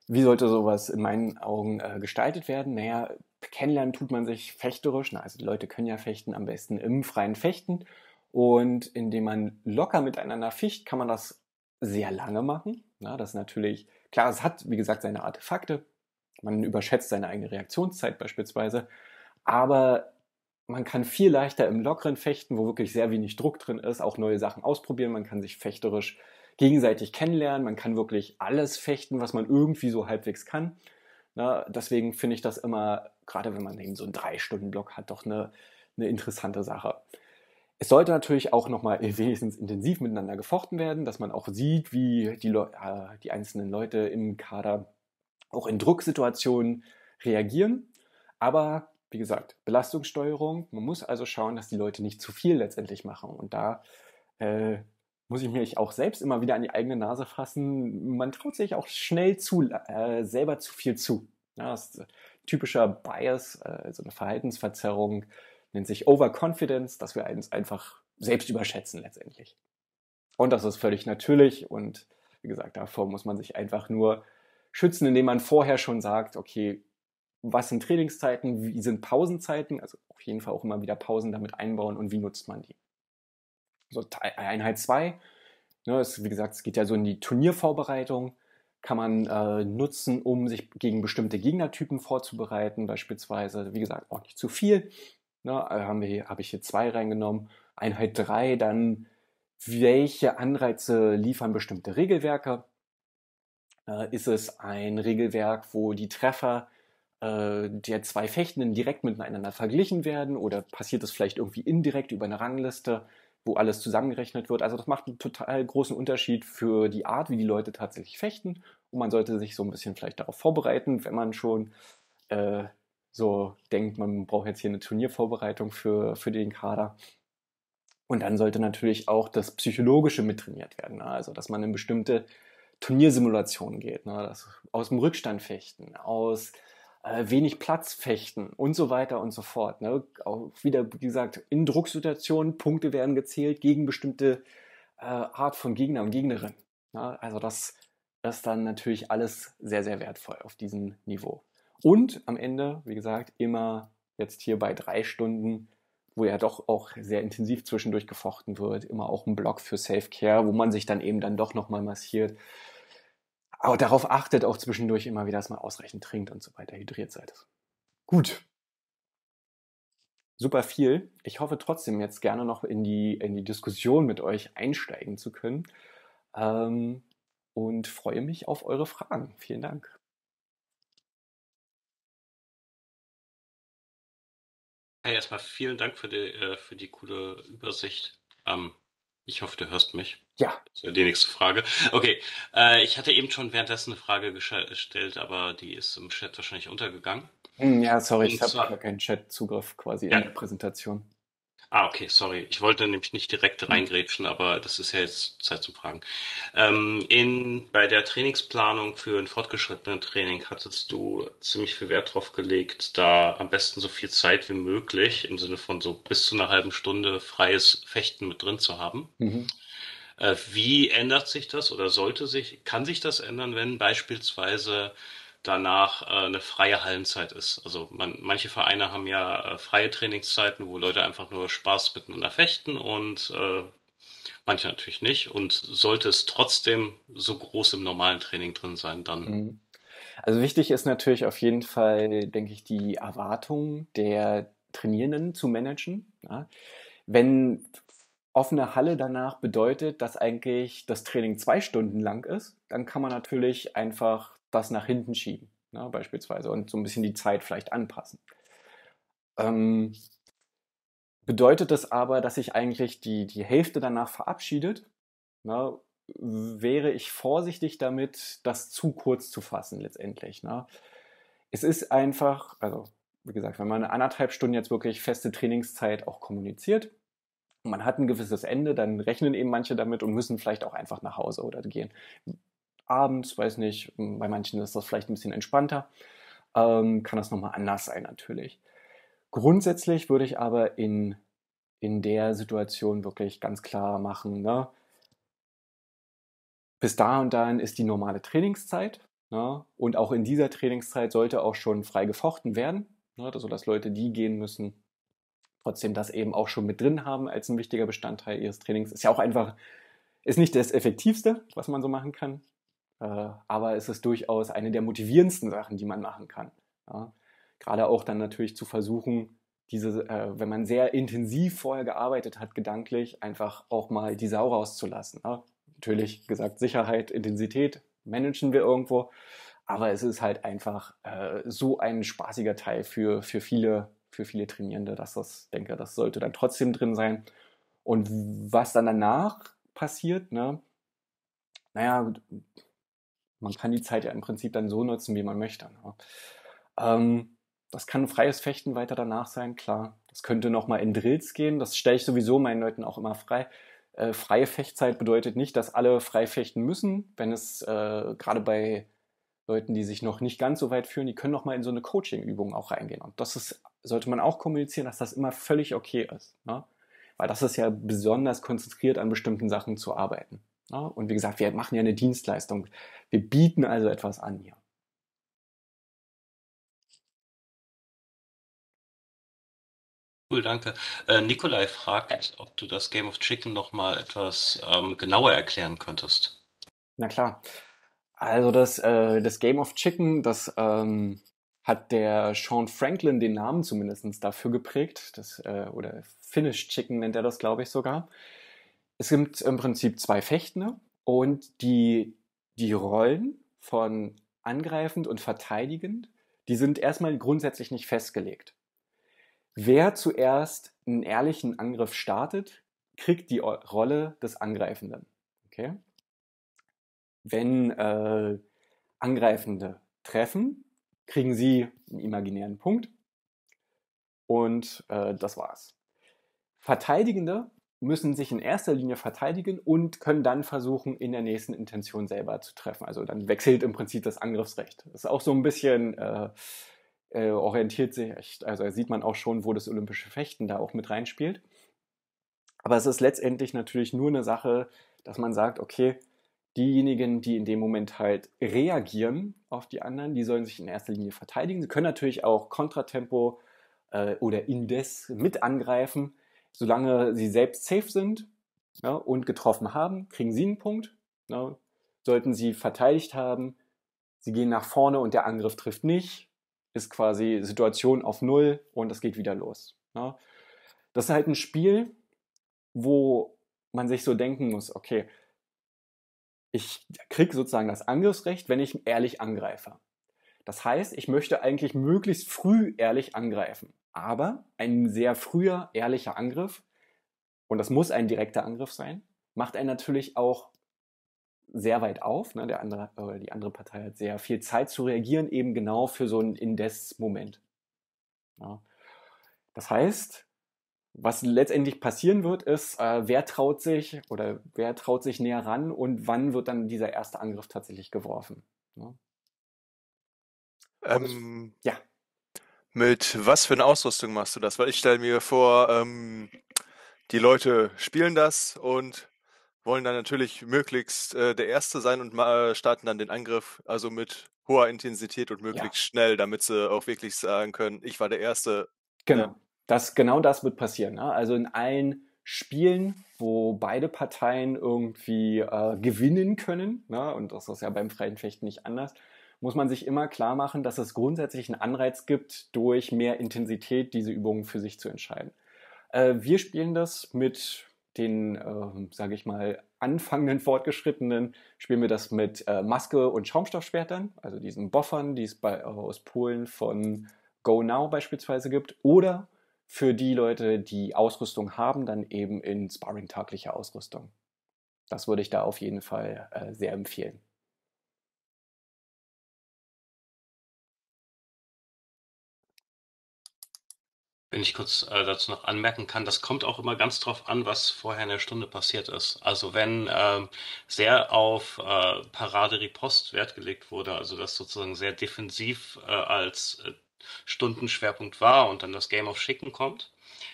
wie sollte sowas in meinen Augen äh, gestaltet werden? Naja, kennenlernen tut man sich fechterisch. Na, also die Leute können ja fechten, am besten im freien Fechten. Und indem man locker miteinander ficht, kann man das sehr lange machen. Na, das ist natürlich Klar, es hat, wie gesagt, seine Artefakte. Man überschätzt seine eigene Reaktionszeit beispielsweise. Aber man kann viel leichter im Lockeren fechten, wo wirklich sehr wenig Druck drin ist, auch neue Sachen ausprobieren. Man kann sich fechterisch gegenseitig kennenlernen. Man kann wirklich alles fechten, was man irgendwie so halbwegs kann. Na, deswegen finde ich das immer, gerade wenn man eben so einen Drei-Stunden-Block hat, doch eine, eine interessante Sache. Es sollte natürlich auch nochmal wenigstens intensiv miteinander gefochten werden, dass man auch sieht, wie die, Le äh, die einzelnen Leute im Kader auch in Drucksituationen reagieren. Aber wie gesagt, Belastungssteuerung, man muss also schauen, dass die Leute nicht zu viel letztendlich machen. Und da äh, muss ich mich auch selbst immer wieder an die eigene Nase fassen. Man traut sich auch schnell zu, äh, selber zu viel zu. Ja, das ist ein typischer Bias, äh, so eine Verhaltensverzerrung, nennt sich Overconfidence, dass wir uns einfach selbst überschätzen letztendlich. Und das ist völlig natürlich und wie gesagt, davor muss man sich einfach nur schützen, indem man vorher schon sagt, okay, was sind Trainingszeiten, wie sind Pausenzeiten, also auf jeden Fall auch immer wieder Pausen damit einbauen und wie nutzt man die. So Einheit 2, ne, wie gesagt, es geht ja so in die Turniervorbereitung, kann man äh, nutzen, um sich gegen bestimmte Gegnertypen vorzubereiten, beispielsweise, wie gesagt, auch nicht zu viel, Ne, äh, haben wir, habe ich hier zwei reingenommen. Einheit drei, dann welche Anreize liefern bestimmte Regelwerke? Äh, ist es ein Regelwerk, wo die Treffer äh, der zwei Fechtenden direkt miteinander verglichen werden? Oder passiert es vielleicht irgendwie indirekt über eine Rangliste, wo alles zusammengerechnet wird? Also das macht einen total großen Unterschied für die Art, wie die Leute tatsächlich fechten. Und man sollte sich so ein bisschen vielleicht darauf vorbereiten, wenn man schon äh, so denkt, man braucht jetzt hier eine Turniervorbereitung für, für den Kader. Und dann sollte natürlich auch das Psychologische mittrainiert werden. Ne? Also, dass man in bestimmte Turniersimulationen geht, ne? das, aus dem Rückstand fechten, aus äh, wenig Platz fechten und so weiter und so fort. Ne? Auch wieder, wie gesagt, in Drucksituationen, Punkte werden gezählt gegen bestimmte äh, Art von Gegner und Gegnerin. Ne? Also, das, das ist dann natürlich alles sehr, sehr wertvoll auf diesem Niveau. Und am Ende, wie gesagt, immer jetzt hier bei drei Stunden, wo ja doch auch sehr intensiv zwischendurch gefochten wird, immer auch ein Blog für Self-Care, wo man sich dann eben dann doch nochmal massiert. Aber darauf achtet auch zwischendurch immer wieder, dass man ausreichend trinkt und so weiter, hydriert seid. Gut. Super viel. Ich hoffe trotzdem jetzt gerne noch in die, in die Diskussion mit euch einsteigen zu können. Ähm, und freue mich auf eure Fragen. Vielen Dank. Hey, erstmal vielen Dank für die, äh, für die coole Übersicht. Ähm, ich hoffe, du hörst mich. Ja. Das wäre die nächste Frage. Okay, äh, ich hatte eben schon währenddessen eine Frage gestellt, aber die ist im Chat wahrscheinlich untergegangen. Hm, ja, sorry, Und ich habe zwar... keinen Chatzugriff quasi ja. in der Präsentation. Ah, okay, sorry. Ich wollte nämlich nicht direkt hm. reingrätschen, aber das ist ja jetzt Zeit zum Fragen. Ähm, in, bei der Trainingsplanung für ein fortgeschrittenes Training hattest du ziemlich viel Wert drauf gelegt, da am besten so viel Zeit wie möglich im Sinne von so bis zu einer halben Stunde freies Fechten mit drin zu haben. Mhm. Äh, wie ändert sich das oder sollte sich, kann sich das ändern, wenn beispielsweise danach äh, eine freie Hallenzeit ist. Also man, manche Vereine haben ja äh, freie Trainingszeiten, wo Leute einfach nur Spaß miteinander fechten und äh, manche natürlich nicht. Und sollte es trotzdem so groß im normalen Training drin sein, dann. Mhm. Also wichtig ist natürlich auf jeden Fall, denke ich, die Erwartung der Trainierenden zu managen. Ja? Wenn offene Halle danach bedeutet, dass eigentlich das Training zwei Stunden lang ist, dann kann man natürlich einfach was nach hinten schieben, ne, beispielsweise, und so ein bisschen die Zeit vielleicht anpassen. Ähm, bedeutet das aber, dass sich eigentlich die, die Hälfte danach verabschiedet, ne, wäre ich vorsichtig damit, das zu kurz zu fassen letztendlich. Ne. Es ist einfach, also wie gesagt, wenn man eine anderthalb Stunden jetzt wirklich feste Trainingszeit auch kommuniziert, man hat ein gewisses Ende, dann rechnen eben manche damit und müssen vielleicht auch einfach nach Hause oder gehen abends, weiß nicht, bei manchen ist das vielleicht ein bisschen entspannter, ähm, kann das nochmal anders sein natürlich. Grundsätzlich würde ich aber in, in der Situation wirklich ganz klar machen, ne? bis da und dann ist die normale Trainingszeit. Ne? Und auch in dieser Trainingszeit sollte auch schon frei gefochten werden, ne? sodass also, Leute, die gehen müssen, trotzdem das eben auch schon mit drin haben als ein wichtiger Bestandteil ihres Trainings. Ist ja auch einfach, ist nicht das Effektivste, was man so machen kann, äh, aber es ist durchaus eine der motivierendsten Sachen, die man machen kann. Ja? Gerade auch dann natürlich zu versuchen, diese, äh, wenn man sehr intensiv vorher gearbeitet hat, gedanklich einfach auch mal die Sau rauszulassen. Ja? Ne? Natürlich gesagt, Sicherheit, Intensität managen wir irgendwo, aber es ist halt einfach äh, so ein spaßiger Teil für, für, viele, für viele Trainierende, dass das, denke, das sollte dann trotzdem drin sein. Und was dann danach passiert, ne? naja, man kann die Zeit ja im Prinzip dann so nutzen, wie man möchte. Ne? Ähm, das kann freies Fechten weiter danach sein, klar. Das könnte nochmal in Drills gehen. Das stelle ich sowieso meinen Leuten auch immer frei. Äh, freie Fechtzeit bedeutet nicht, dass alle frei fechten müssen. Wenn es äh, gerade bei Leuten, die sich noch nicht ganz so weit fühlen, die können nochmal in so eine Coaching-Übung auch reingehen. Und das ist, sollte man auch kommunizieren, dass das immer völlig okay ist. Ne? Weil das ist ja besonders konzentriert an bestimmten Sachen zu arbeiten. Ja, ne? und wie gesagt, wir machen ja eine Dienstleistung. Wir bieten also etwas an hier. Cool, danke. Äh, Nikolai fragt, ob du das Game of Chicken nochmal etwas ähm, genauer erklären könntest. Na klar. Also das, äh, das Game of Chicken, das ähm, hat der Sean Franklin den Namen zumindest dafür geprägt. Das, äh, oder Finnish Chicken nennt er das, glaube ich, sogar. Es gibt im Prinzip zwei Fechtende und die, die Rollen von angreifend und verteidigend, die sind erstmal grundsätzlich nicht festgelegt. Wer zuerst einen ehrlichen Angriff startet, kriegt die Rolle des Angreifenden. Okay? Wenn äh, Angreifende treffen, kriegen sie einen imaginären Punkt und äh, das war's. Verteidigende müssen sich in erster Linie verteidigen und können dann versuchen, in der nächsten Intention selber zu treffen. Also dann wechselt im Prinzip das Angriffsrecht. Das ist auch so ein bisschen äh, äh, orientiert sich, also da sieht man auch schon, wo das olympische Fechten da auch mit reinspielt. Aber es ist letztendlich natürlich nur eine Sache, dass man sagt, okay, diejenigen, die in dem Moment halt reagieren auf die anderen, die sollen sich in erster Linie verteidigen. Sie können natürlich auch Kontratempo äh, oder Indes mit angreifen solange sie selbst safe sind ja, und getroffen haben, kriegen sie einen Punkt. Ja. Sollten sie verteidigt haben, sie gehen nach vorne und der Angriff trifft nicht, ist quasi Situation auf Null und es geht wieder los. Ja. Das ist halt ein Spiel, wo man sich so denken muss, okay, ich kriege sozusagen das Angriffsrecht, wenn ich ehrlich angreife. Das heißt, ich möchte eigentlich möglichst früh ehrlich angreifen. Aber ein sehr früher, ehrlicher Angriff, und das muss ein direkter Angriff sein, macht einen natürlich auch sehr weit auf. Ne? Der andere, äh, die andere Partei hat sehr viel Zeit zu reagieren, eben genau für so einen Indes-Moment. Ja. Das heißt, was letztendlich passieren wird, ist, äh, wer traut sich oder wer traut sich näher ran und wann wird dann dieser erste Angriff tatsächlich geworfen. Ne? Ähm, ja. Mit was für einer Ausrüstung machst du das? Weil ich stelle mir vor, ähm, die Leute spielen das und wollen dann natürlich möglichst äh, der Erste sein und mal äh, starten dann den Angriff, also mit hoher Intensität und möglichst ja. schnell, damit sie auch wirklich sagen können, ich war der Erste. Ne? Genau, ja. das, genau das wird passieren. Ne? Also in allen Spielen, wo beide Parteien irgendwie äh, gewinnen können, ne? und das ist ja beim freien Fechten nicht anders, muss man sich immer klar machen, dass es grundsätzlich einen Anreiz gibt, durch mehr Intensität diese Übungen für sich zu entscheiden. Äh, wir spielen das mit den, äh, sage ich mal, anfangenden Fortgeschrittenen, spielen wir das mit äh, Maske und Schaumstoffschwertern, also diesen Boffern, die es bei, äh, aus Polen von Go Now beispielsweise gibt, oder für die Leute, die Ausrüstung haben, dann eben in sparring-taglicher Ausrüstung. Das würde ich da auf jeden Fall äh, sehr empfehlen. Wenn ich kurz äh, dazu noch anmerken kann, das kommt auch immer ganz drauf an, was vorher in der Stunde passiert ist. Also wenn ähm, sehr auf äh, Parade-Ripost Wert gelegt wurde, also das sozusagen sehr defensiv äh, als äh, Stundenschwerpunkt war und dann das Game of Schicken kommt,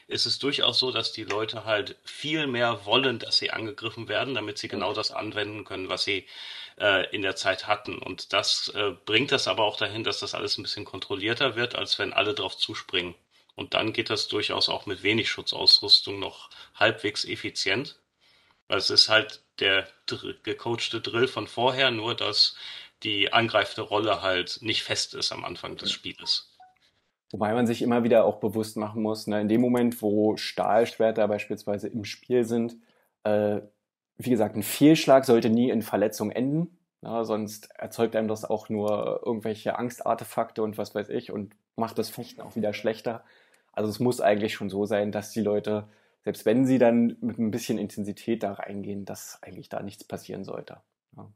ist es durchaus so, dass die Leute halt viel mehr wollen, dass sie angegriffen werden, damit sie genau das anwenden können, was sie äh, in der Zeit hatten. Und das äh, bringt das aber auch dahin, dass das alles ein bisschen kontrollierter wird, als wenn alle drauf zuspringen. Und dann geht das durchaus auch mit wenig Schutzausrüstung noch halbwegs effizient. Weil es ist halt der dr gecoachte Drill von vorher, nur dass die angreifende Rolle halt nicht fest ist am Anfang des Spieles. Wobei man sich immer wieder auch bewusst machen muss, ne, in dem Moment, wo Stahlschwerter beispielsweise im Spiel sind, äh, wie gesagt, ein Fehlschlag sollte nie in Verletzung enden. Ja, sonst erzeugt einem das auch nur irgendwelche Angstartefakte und was weiß ich und macht das Fechten auch wieder schlechter. Also es muss eigentlich schon so sein, dass die Leute, selbst wenn sie dann mit ein bisschen Intensität da reingehen, dass eigentlich da nichts passieren sollte. Ja.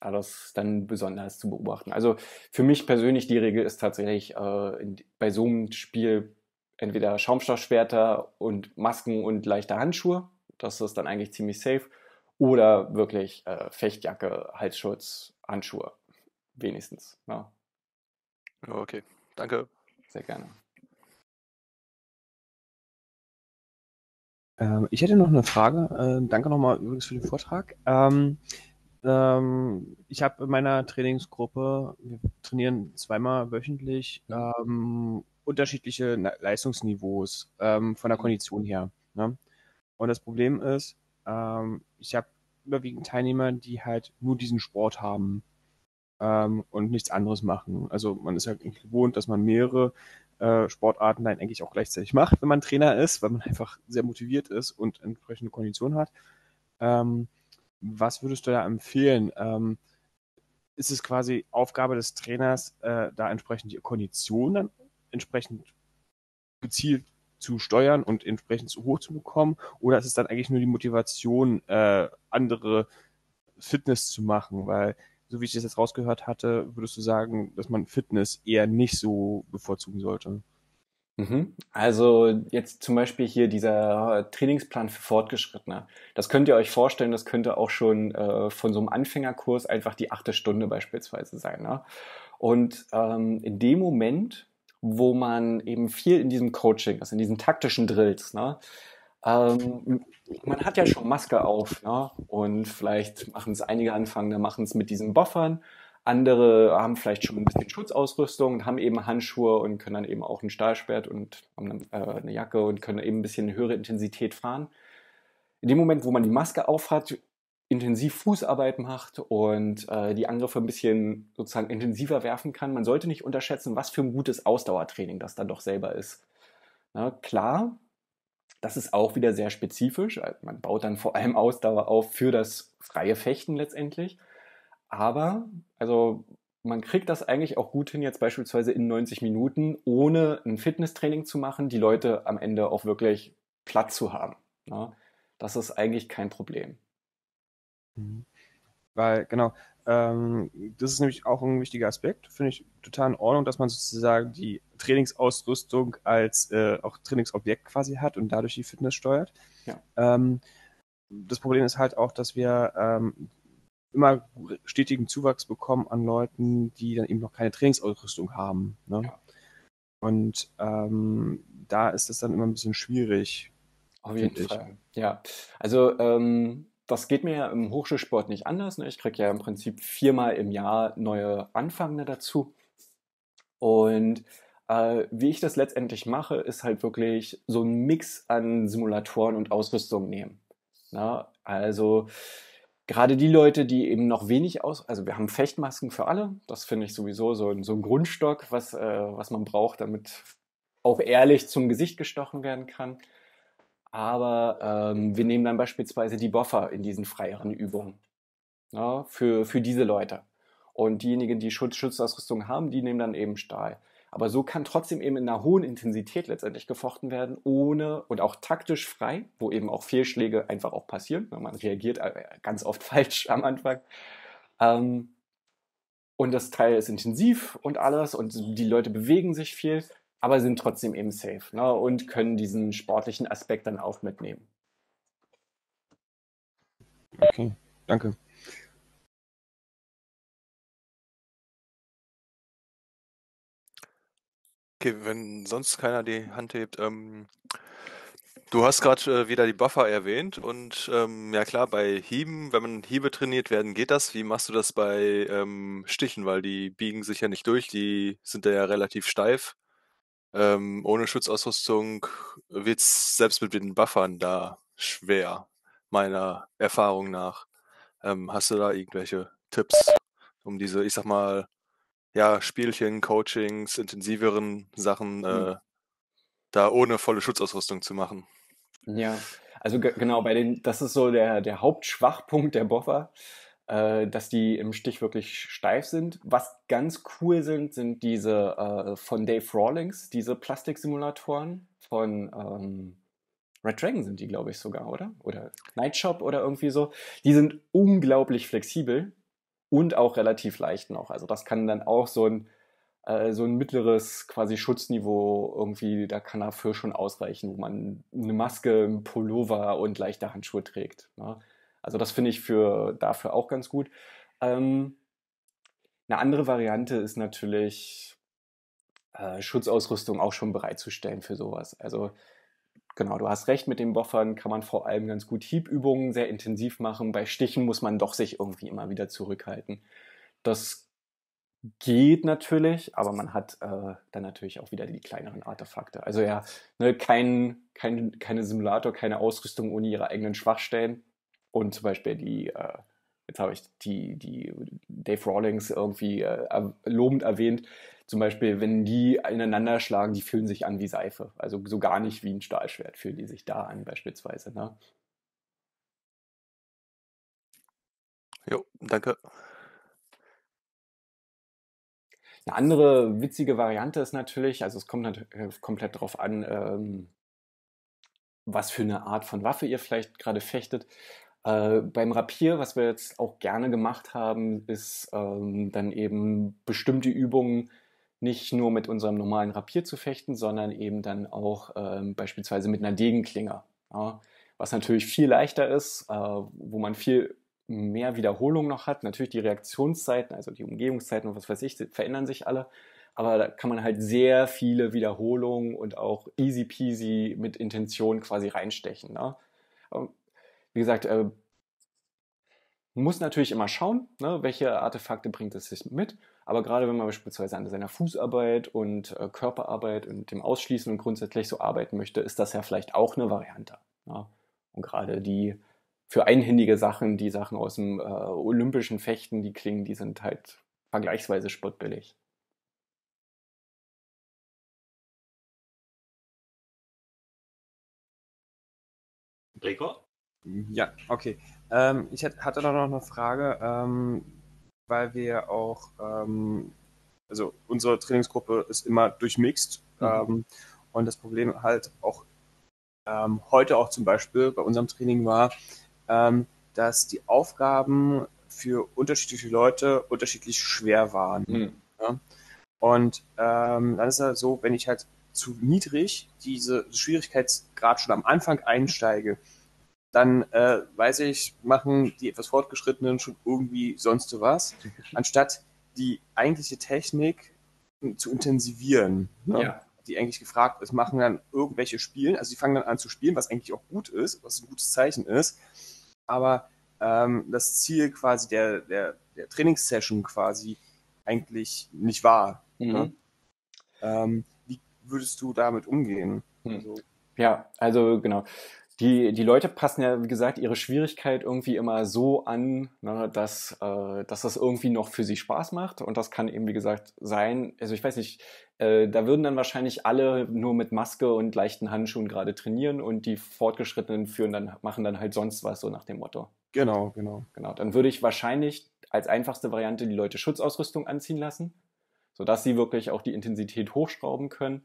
Aber dann besonders zu beobachten. Also für mich persönlich die Regel ist tatsächlich äh, in, bei so einem Spiel entweder Schaumstoffschwerter und Masken und leichte Handschuhe. Das ist dann eigentlich ziemlich safe. Oder wirklich äh, Fechtjacke, Halsschutz, Handschuhe. Wenigstens. Ja. Okay, danke. Sehr gerne. Ähm, ich hätte noch eine Frage. Äh, danke nochmal übrigens für den Vortrag. Ähm, ähm, ich habe in meiner Trainingsgruppe, wir trainieren zweimal wöchentlich, ähm, unterschiedliche Na Leistungsniveaus ähm, von der Kondition her. Ne? Und das Problem ist, ähm, ich habe überwiegend Teilnehmer, die halt nur diesen Sport haben ähm, und nichts anderes machen. Also man ist ja eigentlich gewohnt, dass man mehrere äh, Sportarten dann eigentlich auch gleichzeitig macht, wenn man Trainer ist, weil man einfach sehr motiviert ist und entsprechende Kondition hat. Ähm, was würdest du da empfehlen? Ähm, ist es quasi Aufgabe des Trainers, äh, da entsprechend die Kondition dann entsprechend gezielt zu steuern und entsprechend zu hoch zu bekommen? Oder ist es dann eigentlich nur die Motivation, äh, andere Fitness zu machen? Weil so wie ich das jetzt rausgehört hatte, würdest du sagen, dass man Fitness eher nicht so bevorzugen sollte? Mhm. Also jetzt zum Beispiel hier dieser äh, Trainingsplan für Fortgeschrittene. Das könnt ihr euch vorstellen, das könnte auch schon äh, von so einem Anfängerkurs einfach die achte Stunde beispielsweise sein. Ne? Und ähm, in dem Moment, wo man eben viel in diesem Coaching, also in diesen taktischen Drills, ne, ähm, man hat ja schon Maske auf, ja, ne? und vielleicht machen es einige dann machen es mit diesen Buffern. Andere haben vielleicht schon ein bisschen Schutzausrüstung und haben eben Handschuhe und können dann eben auch ein Stahlschwert und haben ähm, eine, äh, eine Jacke und können eben ein bisschen höhere Intensität fahren. In dem Moment, wo man die Maske auf hat, intensiv Fußarbeit macht und äh, die Angriffe ein bisschen sozusagen intensiver werfen kann, man sollte nicht unterschätzen, was für ein gutes Ausdauertraining das dann doch selber ist. Na, ne? klar, das ist auch wieder sehr spezifisch. Äh, man baut dann vor allem Ausdauer auf für das freie Fechten letztendlich. Aber, also man kriegt das eigentlich auch gut hin, jetzt beispielsweise in 90 Minuten, ohne ein Fitnesstraining zu machen, die Leute am Ende auch wirklich platt zu haben. Ne? Das ist eigentlich kein Problem. Mhm. Weil, genau, ähm, das ist nämlich auch ein wichtiger Aspekt. Finde ich total in Ordnung, dass man sozusagen die Trainingsausrüstung als äh, auch Trainingsobjekt quasi hat und dadurch die Fitness steuert. Ja. Ähm, das Problem ist halt auch, dass wir ähm, immer stetigen Zuwachs bekommen an Leuten, die dann eben noch keine Trainingsausrüstung haben. Ne? Ja. Und ähm, da ist es dann immer ein bisschen schwierig. Auf jeden Fall. Ich. Ja, also ähm, das geht mir ja im Hochschulsport nicht anders. Ne? Ich kriege ja im Prinzip viermal im Jahr neue Anfangende dazu. Und äh, wie ich das letztendlich mache, ist halt wirklich so ein Mix an Simulatoren und Ausrüstung nehmen. Ne? Also gerade die Leute, die eben noch wenig aus, also wir haben Fechtmasken für alle, das finde ich sowieso so ein, so ein Grundstock, was, äh, was man braucht, damit auch ehrlich zum Gesicht gestochen werden kann aber ähm, wir nehmen dann beispielsweise die Buffer in diesen freieren Übungen ja, für, für diese Leute. Und diejenigen, die Schutz, Schutzausrüstung haben, die nehmen dann eben Stahl. Aber so kann trotzdem eben in einer hohen Intensität letztendlich gefochten werden, ohne und auch taktisch frei, wo eben auch Fehlschläge einfach auch passieren. Man reagiert äh, ganz oft falsch am Anfang. Ähm, und das Teil ist intensiv und alles und die Leute bewegen sich viel aber sind trotzdem eben safe ne, und können diesen sportlichen Aspekt dann auch mitnehmen. Okay, danke. Okay, wenn sonst keiner die Hand hebt, ähm, du hast gerade äh, wieder die Buffer erwähnt und ähm, ja klar, bei Hieben, wenn man Hiebe trainiert werden, geht das. Wie machst du das bei ähm, Stichen? Weil die biegen sich ja nicht durch, die sind ja relativ steif. Ähm, ohne Schutzausrüstung wird es selbst mit den Buffern da schwer, meiner Erfahrung nach. Ähm, hast du da irgendwelche Tipps, um diese, ich sag mal, ja, Spielchen, Coachings, intensiveren Sachen hm. äh, da ohne volle Schutzausrüstung zu machen? Ja, also genau, bei den, das ist so der, der Hauptschwachpunkt der Buffer äh, dass die im Stich wirklich steif sind. Was ganz cool sind, sind diese äh, von Dave Rawlings, diese Plastiksimulatoren von ähm, Red Dragon sind die, glaube ich, sogar, oder? Oder Night Shop oder irgendwie so. Die sind unglaublich flexibel und auch relativ leicht noch. Also das kann dann auch so ein äh, so ein mittleres quasi Schutzniveau irgendwie, da kann dafür schon ausreichen, wo man eine Maske, einen Pullover und leichte Handschuhe trägt. Ne? Also das finde ich für, dafür auch ganz gut. Ähm, eine andere Variante ist natürlich, äh, Schutzausrüstung auch schon bereitzustellen für sowas. Also genau, du hast recht, mit den Buffern kann man vor allem ganz gut Hiebübungen sehr intensiv machen. Bei Stichen muss man doch sich irgendwie immer wieder zurückhalten. Das geht natürlich, aber man hat äh, dann natürlich auch wieder die kleineren Artefakte. Also ja, ne, kein, kein, keine Simulator, keine Ausrüstung ohne ihre eigenen Schwachstellen. Und zum Beispiel die, äh, jetzt habe ich die, die Dave Rawlings irgendwie äh, lobend erwähnt, zum Beispiel, wenn die ineinander schlagen, die fühlen sich an wie Seife. Also so gar nicht wie ein Stahlschwert fühlen die sich da an, beispielsweise. Ne? Jo, danke. Eine andere witzige Variante ist natürlich, also es kommt natürlich äh, komplett darauf an, ähm, was für eine Art von Waffe ihr vielleicht gerade fechtet. Äh, beim Rapier, was wir jetzt auch gerne gemacht haben, ist ähm, dann eben bestimmte Übungen nicht nur mit unserem normalen Rapier zu fechten, sondern eben dann auch ähm, beispielsweise mit einer Degenklinge. Ja? Was natürlich viel leichter ist, äh, wo man viel mehr Wiederholung noch hat. Natürlich die Reaktionszeiten, also die Umgehungszeiten und was weiß ich, verändern sich alle. Aber da kann man halt sehr viele Wiederholungen und auch easy peasy mit Intention quasi reinstechen. Ne? Ähm, wie gesagt, äh, muss natürlich immer schauen, ne, welche Artefakte bringt es sich mit. Aber gerade wenn man beispielsweise an seiner Fußarbeit und äh, Körperarbeit und dem Ausschließen und grundsätzlich so arbeiten möchte, ist das ja vielleicht auch eine Variante. Ja. Und gerade die für einhändige Sachen, die Sachen aus dem äh, olympischen Fechten, die klingen, die sind halt vergleichsweise spottbillig. Gregor? Ja, okay. Ähm, ich hatte noch eine Frage, ähm, weil wir auch, ähm, also unsere Trainingsgruppe ist immer durchmixt mhm. Ähm, und das Problem halt auch ähm, heute auch zum Beispiel bei unserem Training war, ähm, dass die Aufgaben für unterschiedliche Leute unterschiedlich schwer waren. Mhm. Ja? Und dann ist es halt so, wenn ich halt zu niedrig diese Schwierigkeitsgrad schon am Anfang einsteige, dann äh, weiß ich, machen die etwas Fortgeschrittenen schon irgendwie sonst was, anstatt die eigentliche Technik zu intensivieren, ne? ja. die eigentlich gefragt ist, machen dann irgendwelche Spielen, also sie fangen dann an zu spielen, was eigentlich auch gut ist, was ein gutes Zeichen ist, aber ähm, das Ziel quasi der, der, der Trainingssession quasi eigentlich nicht war. Ne? Mhm. Ne? Ähm, wie würdest du damit umgehen? Mhm. Also, ja, also genau die, die Leute passen ja, wie gesagt, ihre Schwierigkeit irgendwie immer so an, ne, dass, äh, dass das irgendwie noch für sie Spaß macht. Und das kann eben, wie gesagt, sein. Also ich weiß nicht, äh, da würden dann wahrscheinlich alle nur mit Maske und leichten Handschuhen gerade trainieren und die Fortgeschrittenen führen dann, machen dann halt sonst was, so nach dem Motto. Genau, genau. Genau. Dann würde ich wahrscheinlich als einfachste Variante die Leute Schutzausrüstung anziehen lassen, sodass sie wirklich auch die Intensität hochschrauben können.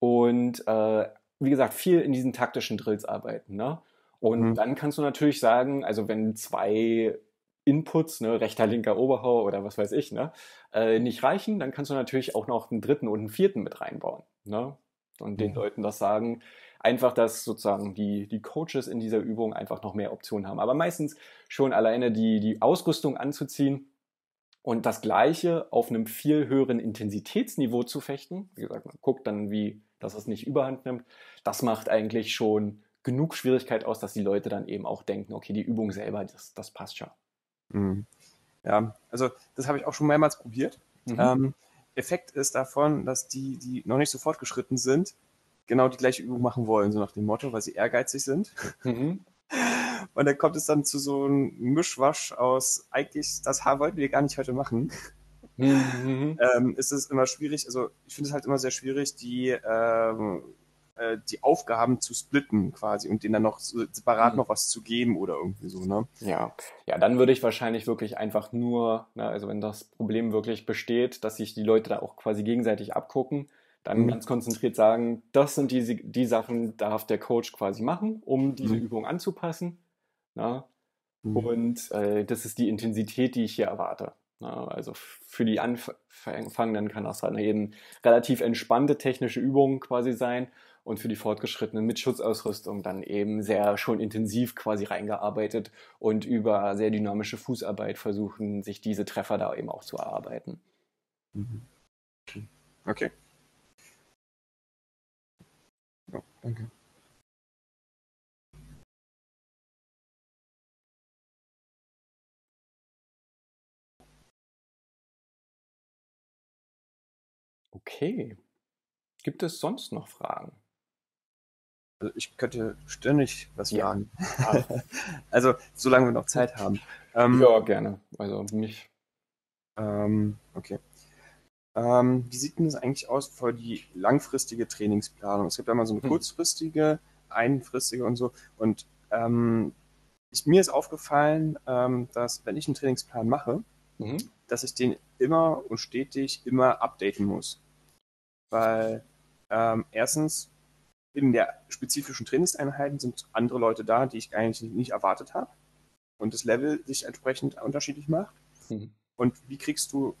Und äh, wie gesagt, viel in diesen taktischen Drills arbeiten. Ne? Und mhm. dann kannst du natürlich sagen, also wenn zwei Inputs, ne, rechter, linker Oberhau oder was weiß ich, ne, äh, nicht reichen, dann kannst du natürlich auch noch einen dritten und einen vierten mit reinbauen. Ne? Und mhm. den Leuten das sagen, einfach, dass sozusagen die, die Coaches in dieser Übung einfach noch mehr Optionen haben. Aber meistens schon alleine die, die Ausrüstung anzuziehen und das Gleiche auf einem viel höheren Intensitätsniveau zu fechten. Wie gesagt, man guckt dann, wie dass es nicht überhand nimmt. Das macht eigentlich schon genug Schwierigkeit aus, dass die Leute dann eben auch denken, okay, die Übung selber, das, das passt schon. Mhm. Ja, also das habe ich auch schon mehrmals probiert. Mhm. Ähm, Effekt ist davon, dass die, die noch nicht so fortgeschritten sind, genau die gleiche Übung machen wollen, so nach dem Motto, weil sie ehrgeizig sind. Mhm. Und dann kommt es dann zu so einem Mischwasch aus, eigentlich, das Haar wollten wir gar nicht heute machen. Mhm, mhm. ähm, ist es immer schwierig, also ich finde es halt immer sehr schwierig, die, ähm, äh, die Aufgaben zu splitten quasi und denen dann noch separat mhm. noch was zu geben oder irgendwie so, ne? Ja, ja, dann würde ich wahrscheinlich wirklich einfach nur, na, ne, also wenn das Problem wirklich besteht, dass sich die Leute da auch quasi gegenseitig abgucken, dann mhm. ganz konzentriert sagen, das sind die, die Sachen, darf der Coach quasi machen, um diese mhm. Übung anzupassen. Na? Ne? Und äh, das ist die Intensität, die ich hier erwarte. Ne? Also für die Anfangenden kann das halt eben relativ entspannte technische Übungen quasi sein und für die Fortgeschrittenen mit Schutzausrüstung dann eben sehr schon intensiv quasi reingearbeitet und über sehr dynamische Fußarbeit versuchen, sich diese Treffer da eben auch zu erarbeiten. Mhm. Okay. okay. Ja, danke. Okay. Gibt es sonst noch Fragen? Also ich könnte ständig was ja. fragen. Ah. also, solange wir noch Zeit haben. Ähm, ja, gerne. Also, mich. Ähm, okay. Ähm, wie sieht denn das eigentlich aus für die langfristige Trainingsplanung? Es gibt einmal so eine hm. kurzfristige, einfristige und so. Und ähm, ich, mir ist aufgefallen, ähm, dass wenn ich einen Trainingsplan mache, mhm. dass ich den immer und stetig immer updaten muss weil ähm, erstens in der spezifischen Trainingseinheiten sind andere Leute da, die ich eigentlich nicht erwartet habe und das Level sich entsprechend unterschiedlich macht. Mhm. Und wie kriegst du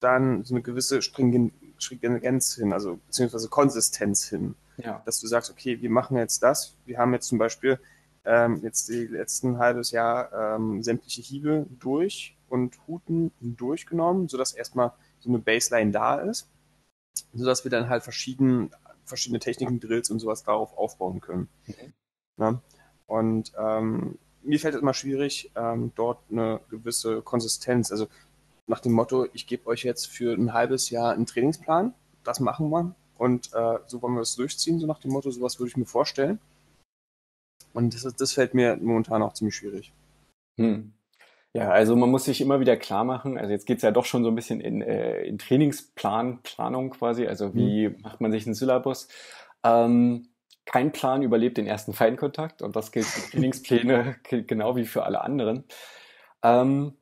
dann so eine gewisse Stringenz hin, also beziehungsweise Konsistenz hin, ja. dass du sagst, okay, wir machen jetzt das, wir haben jetzt zum Beispiel ähm, jetzt die letzten halbes Jahr ähm, sämtliche Hiebe durch und Huten durchgenommen, sodass erstmal so eine Baseline da ist sodass wir dann halt verschieden, verschiedene Techniken, Drills und sowas darauf aufbauen können. Okay. Ja? Und ähm, mir fällt es immer schwierig, ähm, dort eine gewisse Konsistenz, also nach dem Motto, ich gebe euch jetzt für ein halbes Jahr einen Trainingsplan, das machen wir und äh, so wollen wir es durchziehen, so nach dem Motto, sowas würde ich mir vorstellen. Und das, das fällt mir momentan auch ziemlich schwierig. Hm. Ja, also man muss sich immer wieder klar machen, also jetzt geht's ja doch schon so ein bisschen in, äh, in Trainingsplan, Planung quasi, also wie mhm. macht man sich einen Syllabus? Ähm, kein Plan überlebt den ersten Feinkontakt und das gilt für Trainingspläne genau wie für alle anderen. Ähm,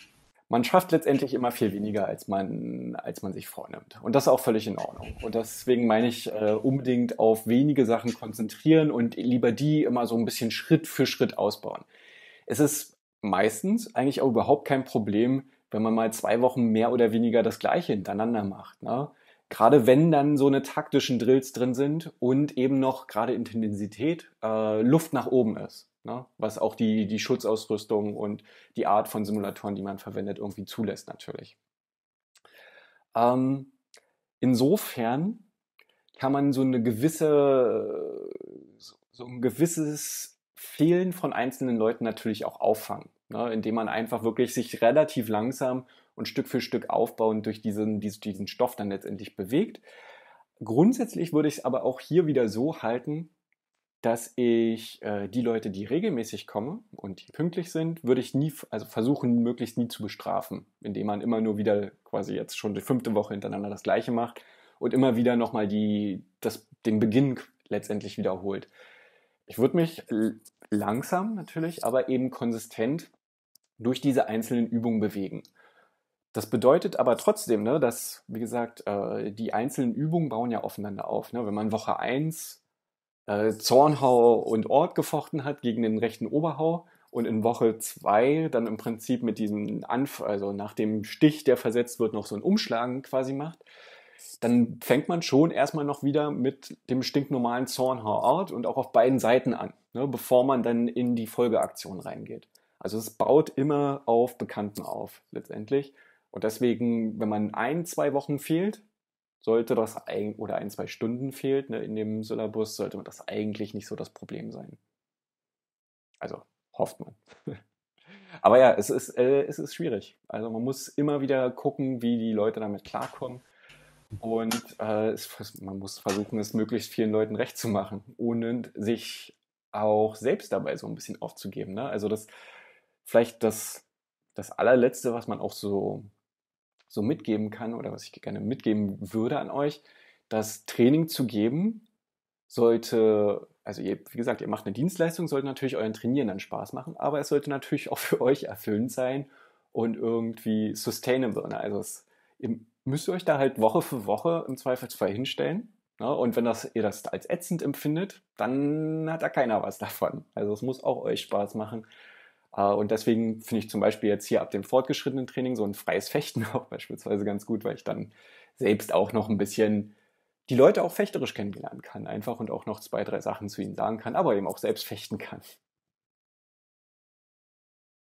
man schafft letztendlich immer viel weniger, als man, als man sich vornimmt. Und das ist auch völlig in Ordnung. Und deswegen meine ich äh, unbedingt auf wenige Sachen konzentrieren und lieber die immer so ein bisschen Schritt für Schritt ausbauen. Es ist meistens eigentlich auch überhaupt kein Problem, wenn man mal zwei Wochen mehr oder weniger das Gleiche hintereinander macht. Ne? Gerade wenn dann so eine taktischen Drills drin sind und eben noch gerade Intensität äh, Luft nach oben ist, ne? was auch die, die Schutzausrüstung und die Art von Simulatoren, die man verwendet, irgendwie zulässt natürlich. Ähm, insofern kann man so eine gewisse, so ein gewisses Fehlen von einzelnen Leuten natürlich auch auffangen, ne? indem man einfach wirklich sich relativ langsam und Stück für Stück aufbauend durch diesen, diesen Stoff dann letztendlich bewegt. Grundsätzlich würde ich es aber auch hier wieder so halten, dass ich äh, die Leute, die regelmäßig kommen und die pünktlich sind, würde ich nie, also versuchen, möglichst nie zu bestrafen, indem man immer nur wieder quasi jetzt schon die fünfte Woche hintereinander das Gleiche macht und immer wieder nochmal die, das, den Beginn letztendlich wiederholt. Ich würde mich langsam natürlich, aber eben konsistent durch diese einzelnen Übungen bewegen. Das bedeutet aber trotzdem, ne, dass, wie gesagt, äh, die einzelnen Übungen bauen ja aufeinander auf. Ne? Wenn man Woche 1 äh, Zornhau und Ort gefochten hat gegen den rechten Oberhau und in Woche 2 dann im Prinzip mit diesem Anf also nach dem Stich, der versetzt wird, noch so ein Umschlagen quasi macht, dann fängt man schon erstmal noch wieder mit dem stinknormalen Zornhaarart und auch auf beiden Seiten an, ne, bevor man dann in die Folgeaktion reingeht. Also es baut immer auf Bekannten auf, letztendlich. Und deswegen, wenn man ein, zwei Wochen fehlt, sollte das ein, oder ein, zwei Stunden fehlt ne, in dem Syllabus, sollte das eigentlich nicht so das Problem sein. Also hofft man. Aber ja, es ist, äh, es ist schwierig. Also man muss immer wieder gucken, wie die Leute damit klarkommen und äh, es, man muss versuchen, es möglichst vielen Leuten recht zu machen ohne sich auch selbst dabei so ein bisschen aufzugeben. Ne? Also das vielleicht das, das allerletzte, was man auch so, so mitgeben kann oder was ich gerne mitgeben würde an euch, das Training zu geben sollte, also ihr, wie gesagt, ihr macht eine Dienstleistung, sollte natürlich euren Trainieren dann Spaß machen, aber es sollte natürlich auch für euch erfüllend sein und irgendwie sustainable. Ne? Also es, im müsst ihr euch da halt Woche für Woche im Zweifelsfall hinstellen. Ne? Und wenn das, ihr das als ätzend empfindet, dann hat da keiner was davon. Also es muss auch euch Spaß machen. Äh, und deswegen finde ich zum Beispiel jetzt hier ab dem fortgeschrittenen Training so ein freies Fechten auch beispielsweise ganz gut, weil ich dann selbst auch noch ein bisschen die Leute auch fechterisch kennenlernen kann, einfach und auch noch zwei, drei Sachen zu ihnen sagen kann, aber eben auch selbst fechten kann.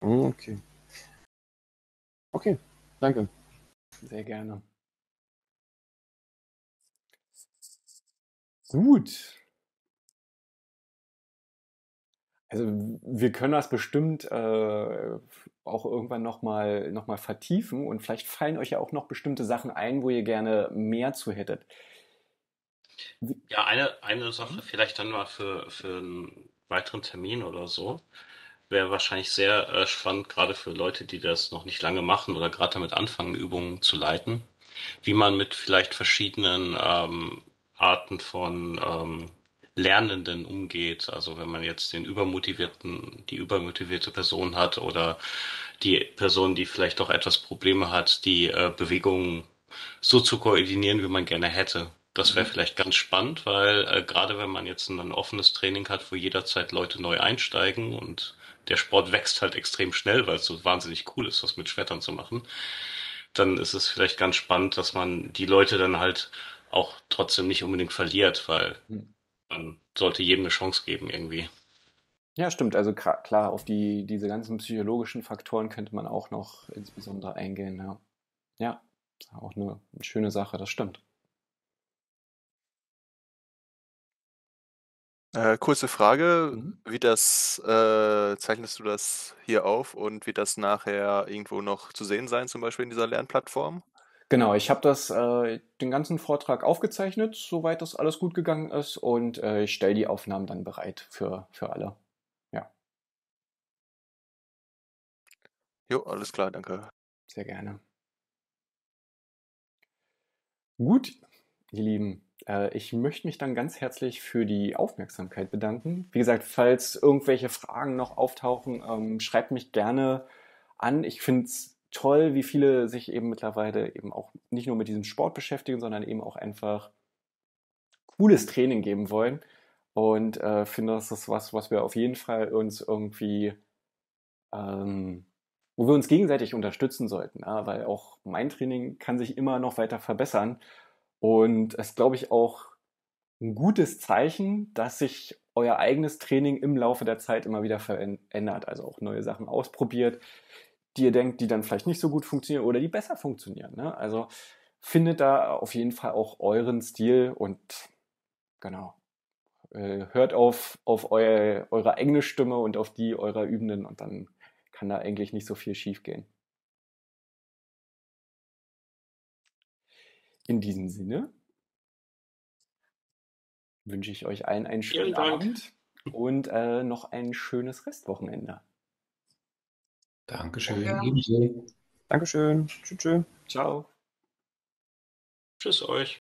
Okay. Okay, danke. Sehr gerne. Gut. Also, wir können das bestimmt äh, auch irgendwann nochmal noch mal vertiefen und vielleicht fallen euch ja auch noch bestimmte Sachen ein, wo ihr gerne mehr zu hättet. Ja, eine, eine Sache mhm. vielleicht dann mal für, für einen weiteren Termin oder so wäre wahrscheinlich sehr äh, spannend, gerade für Leute, die das noch nicht lange machen oder gerade damit anfangen, Übungen zu leiten, wie man mit vielleicht verschiedenen ähm, Arten von ähm, Lernenden umgeht. Also wenn man jetzt den übermotivierten, die übermotivierte Person hat oder die Person, die vielleicht doch etwas Probleme hat, die äh, Bewegungen so zu koordinieren, wie man gerne hätte. Das wäre mhm. vielleicht ganz spannend, weil äh, gerade wenn man jetzt ein offenes Training hat, wo jederzeit Leute neu einsteigen und der Sport wächst halt extrem schnell, weil es so wahnsinnig cool ist, was mit Schwertern zu machen, dann ist es vielleicht ganz spannend, dass man die Leute dann halt auch trotzdem nicht unbedingt verliert, weil hm. man sollte jedem eine Chance geben irgendwie. Ja, stimmt. Also klar, auf die, diese ganzen psychologischen Faktoren könnte man auch noch insbesondere eingehen. Ja, ja auch eine, eine schöne Sache, das stimmt. Äh, kurze Frage, Mhm. wie das äh, zeichnest du das hier auf und wie das nachher irgendwo noch zu sehen sein, zum Beispiel in dieser Lernplattform? Genau, ich habe das äh, den ganzen Vortrag aufgezeichnet, soweit das alles gut gegangen ist und äh, ich stelle die Aufnahmen dann bereit für für alle. Ja, Jo, alles klar, danke. sehr gerne. Gut, ihr Lieben. Äh, ich möchte mich dann ganz herzlich für die Aufmerksamkeit bedanken. Wie gesagt, falls irgendwelche Fragen noch auftauchen, ähm, schreibt mich gerne an. Ich finde es toll, wie viele sich eben mittlerweile eben auch nicht nur mit diesem Sport beschäftigen, sondern eben auch einfach cooles Training geben wollen. Und äh, finde, das ist was, was wir auf jeden Fall uns irgendwie, ähm, wo wir uns gegenseitig unterstützen sollten, ja? Ne? weil auch mein Training kann sich immer noch weiter verbessern. Und es ist, glaube ich auch ein gutes Zeichen, dass sich euer eigenes Training im Laufe der Zeit immer wieder verändert, also auch neue Sachen ausprobiert, die ihr denkt, die dann vielleicht nicht so gut funktionieren oder die besser funktionieren. Ne? Also findet da auf jeden Fall auch euren Stil und genau, äh, hört auf, auf eu, eure eigene Stimme und auf die eurer Übenden und dann kann da eigentlich nicht so viel schief gehen. In diesem Sinne wünsche ich euch allen einen schönen Abend und äh, noch ein schönes Restwochenende. Dankeschön. Danke. Dankeschön. Tschüss. Tschüss. Ciao. Tschüss euch.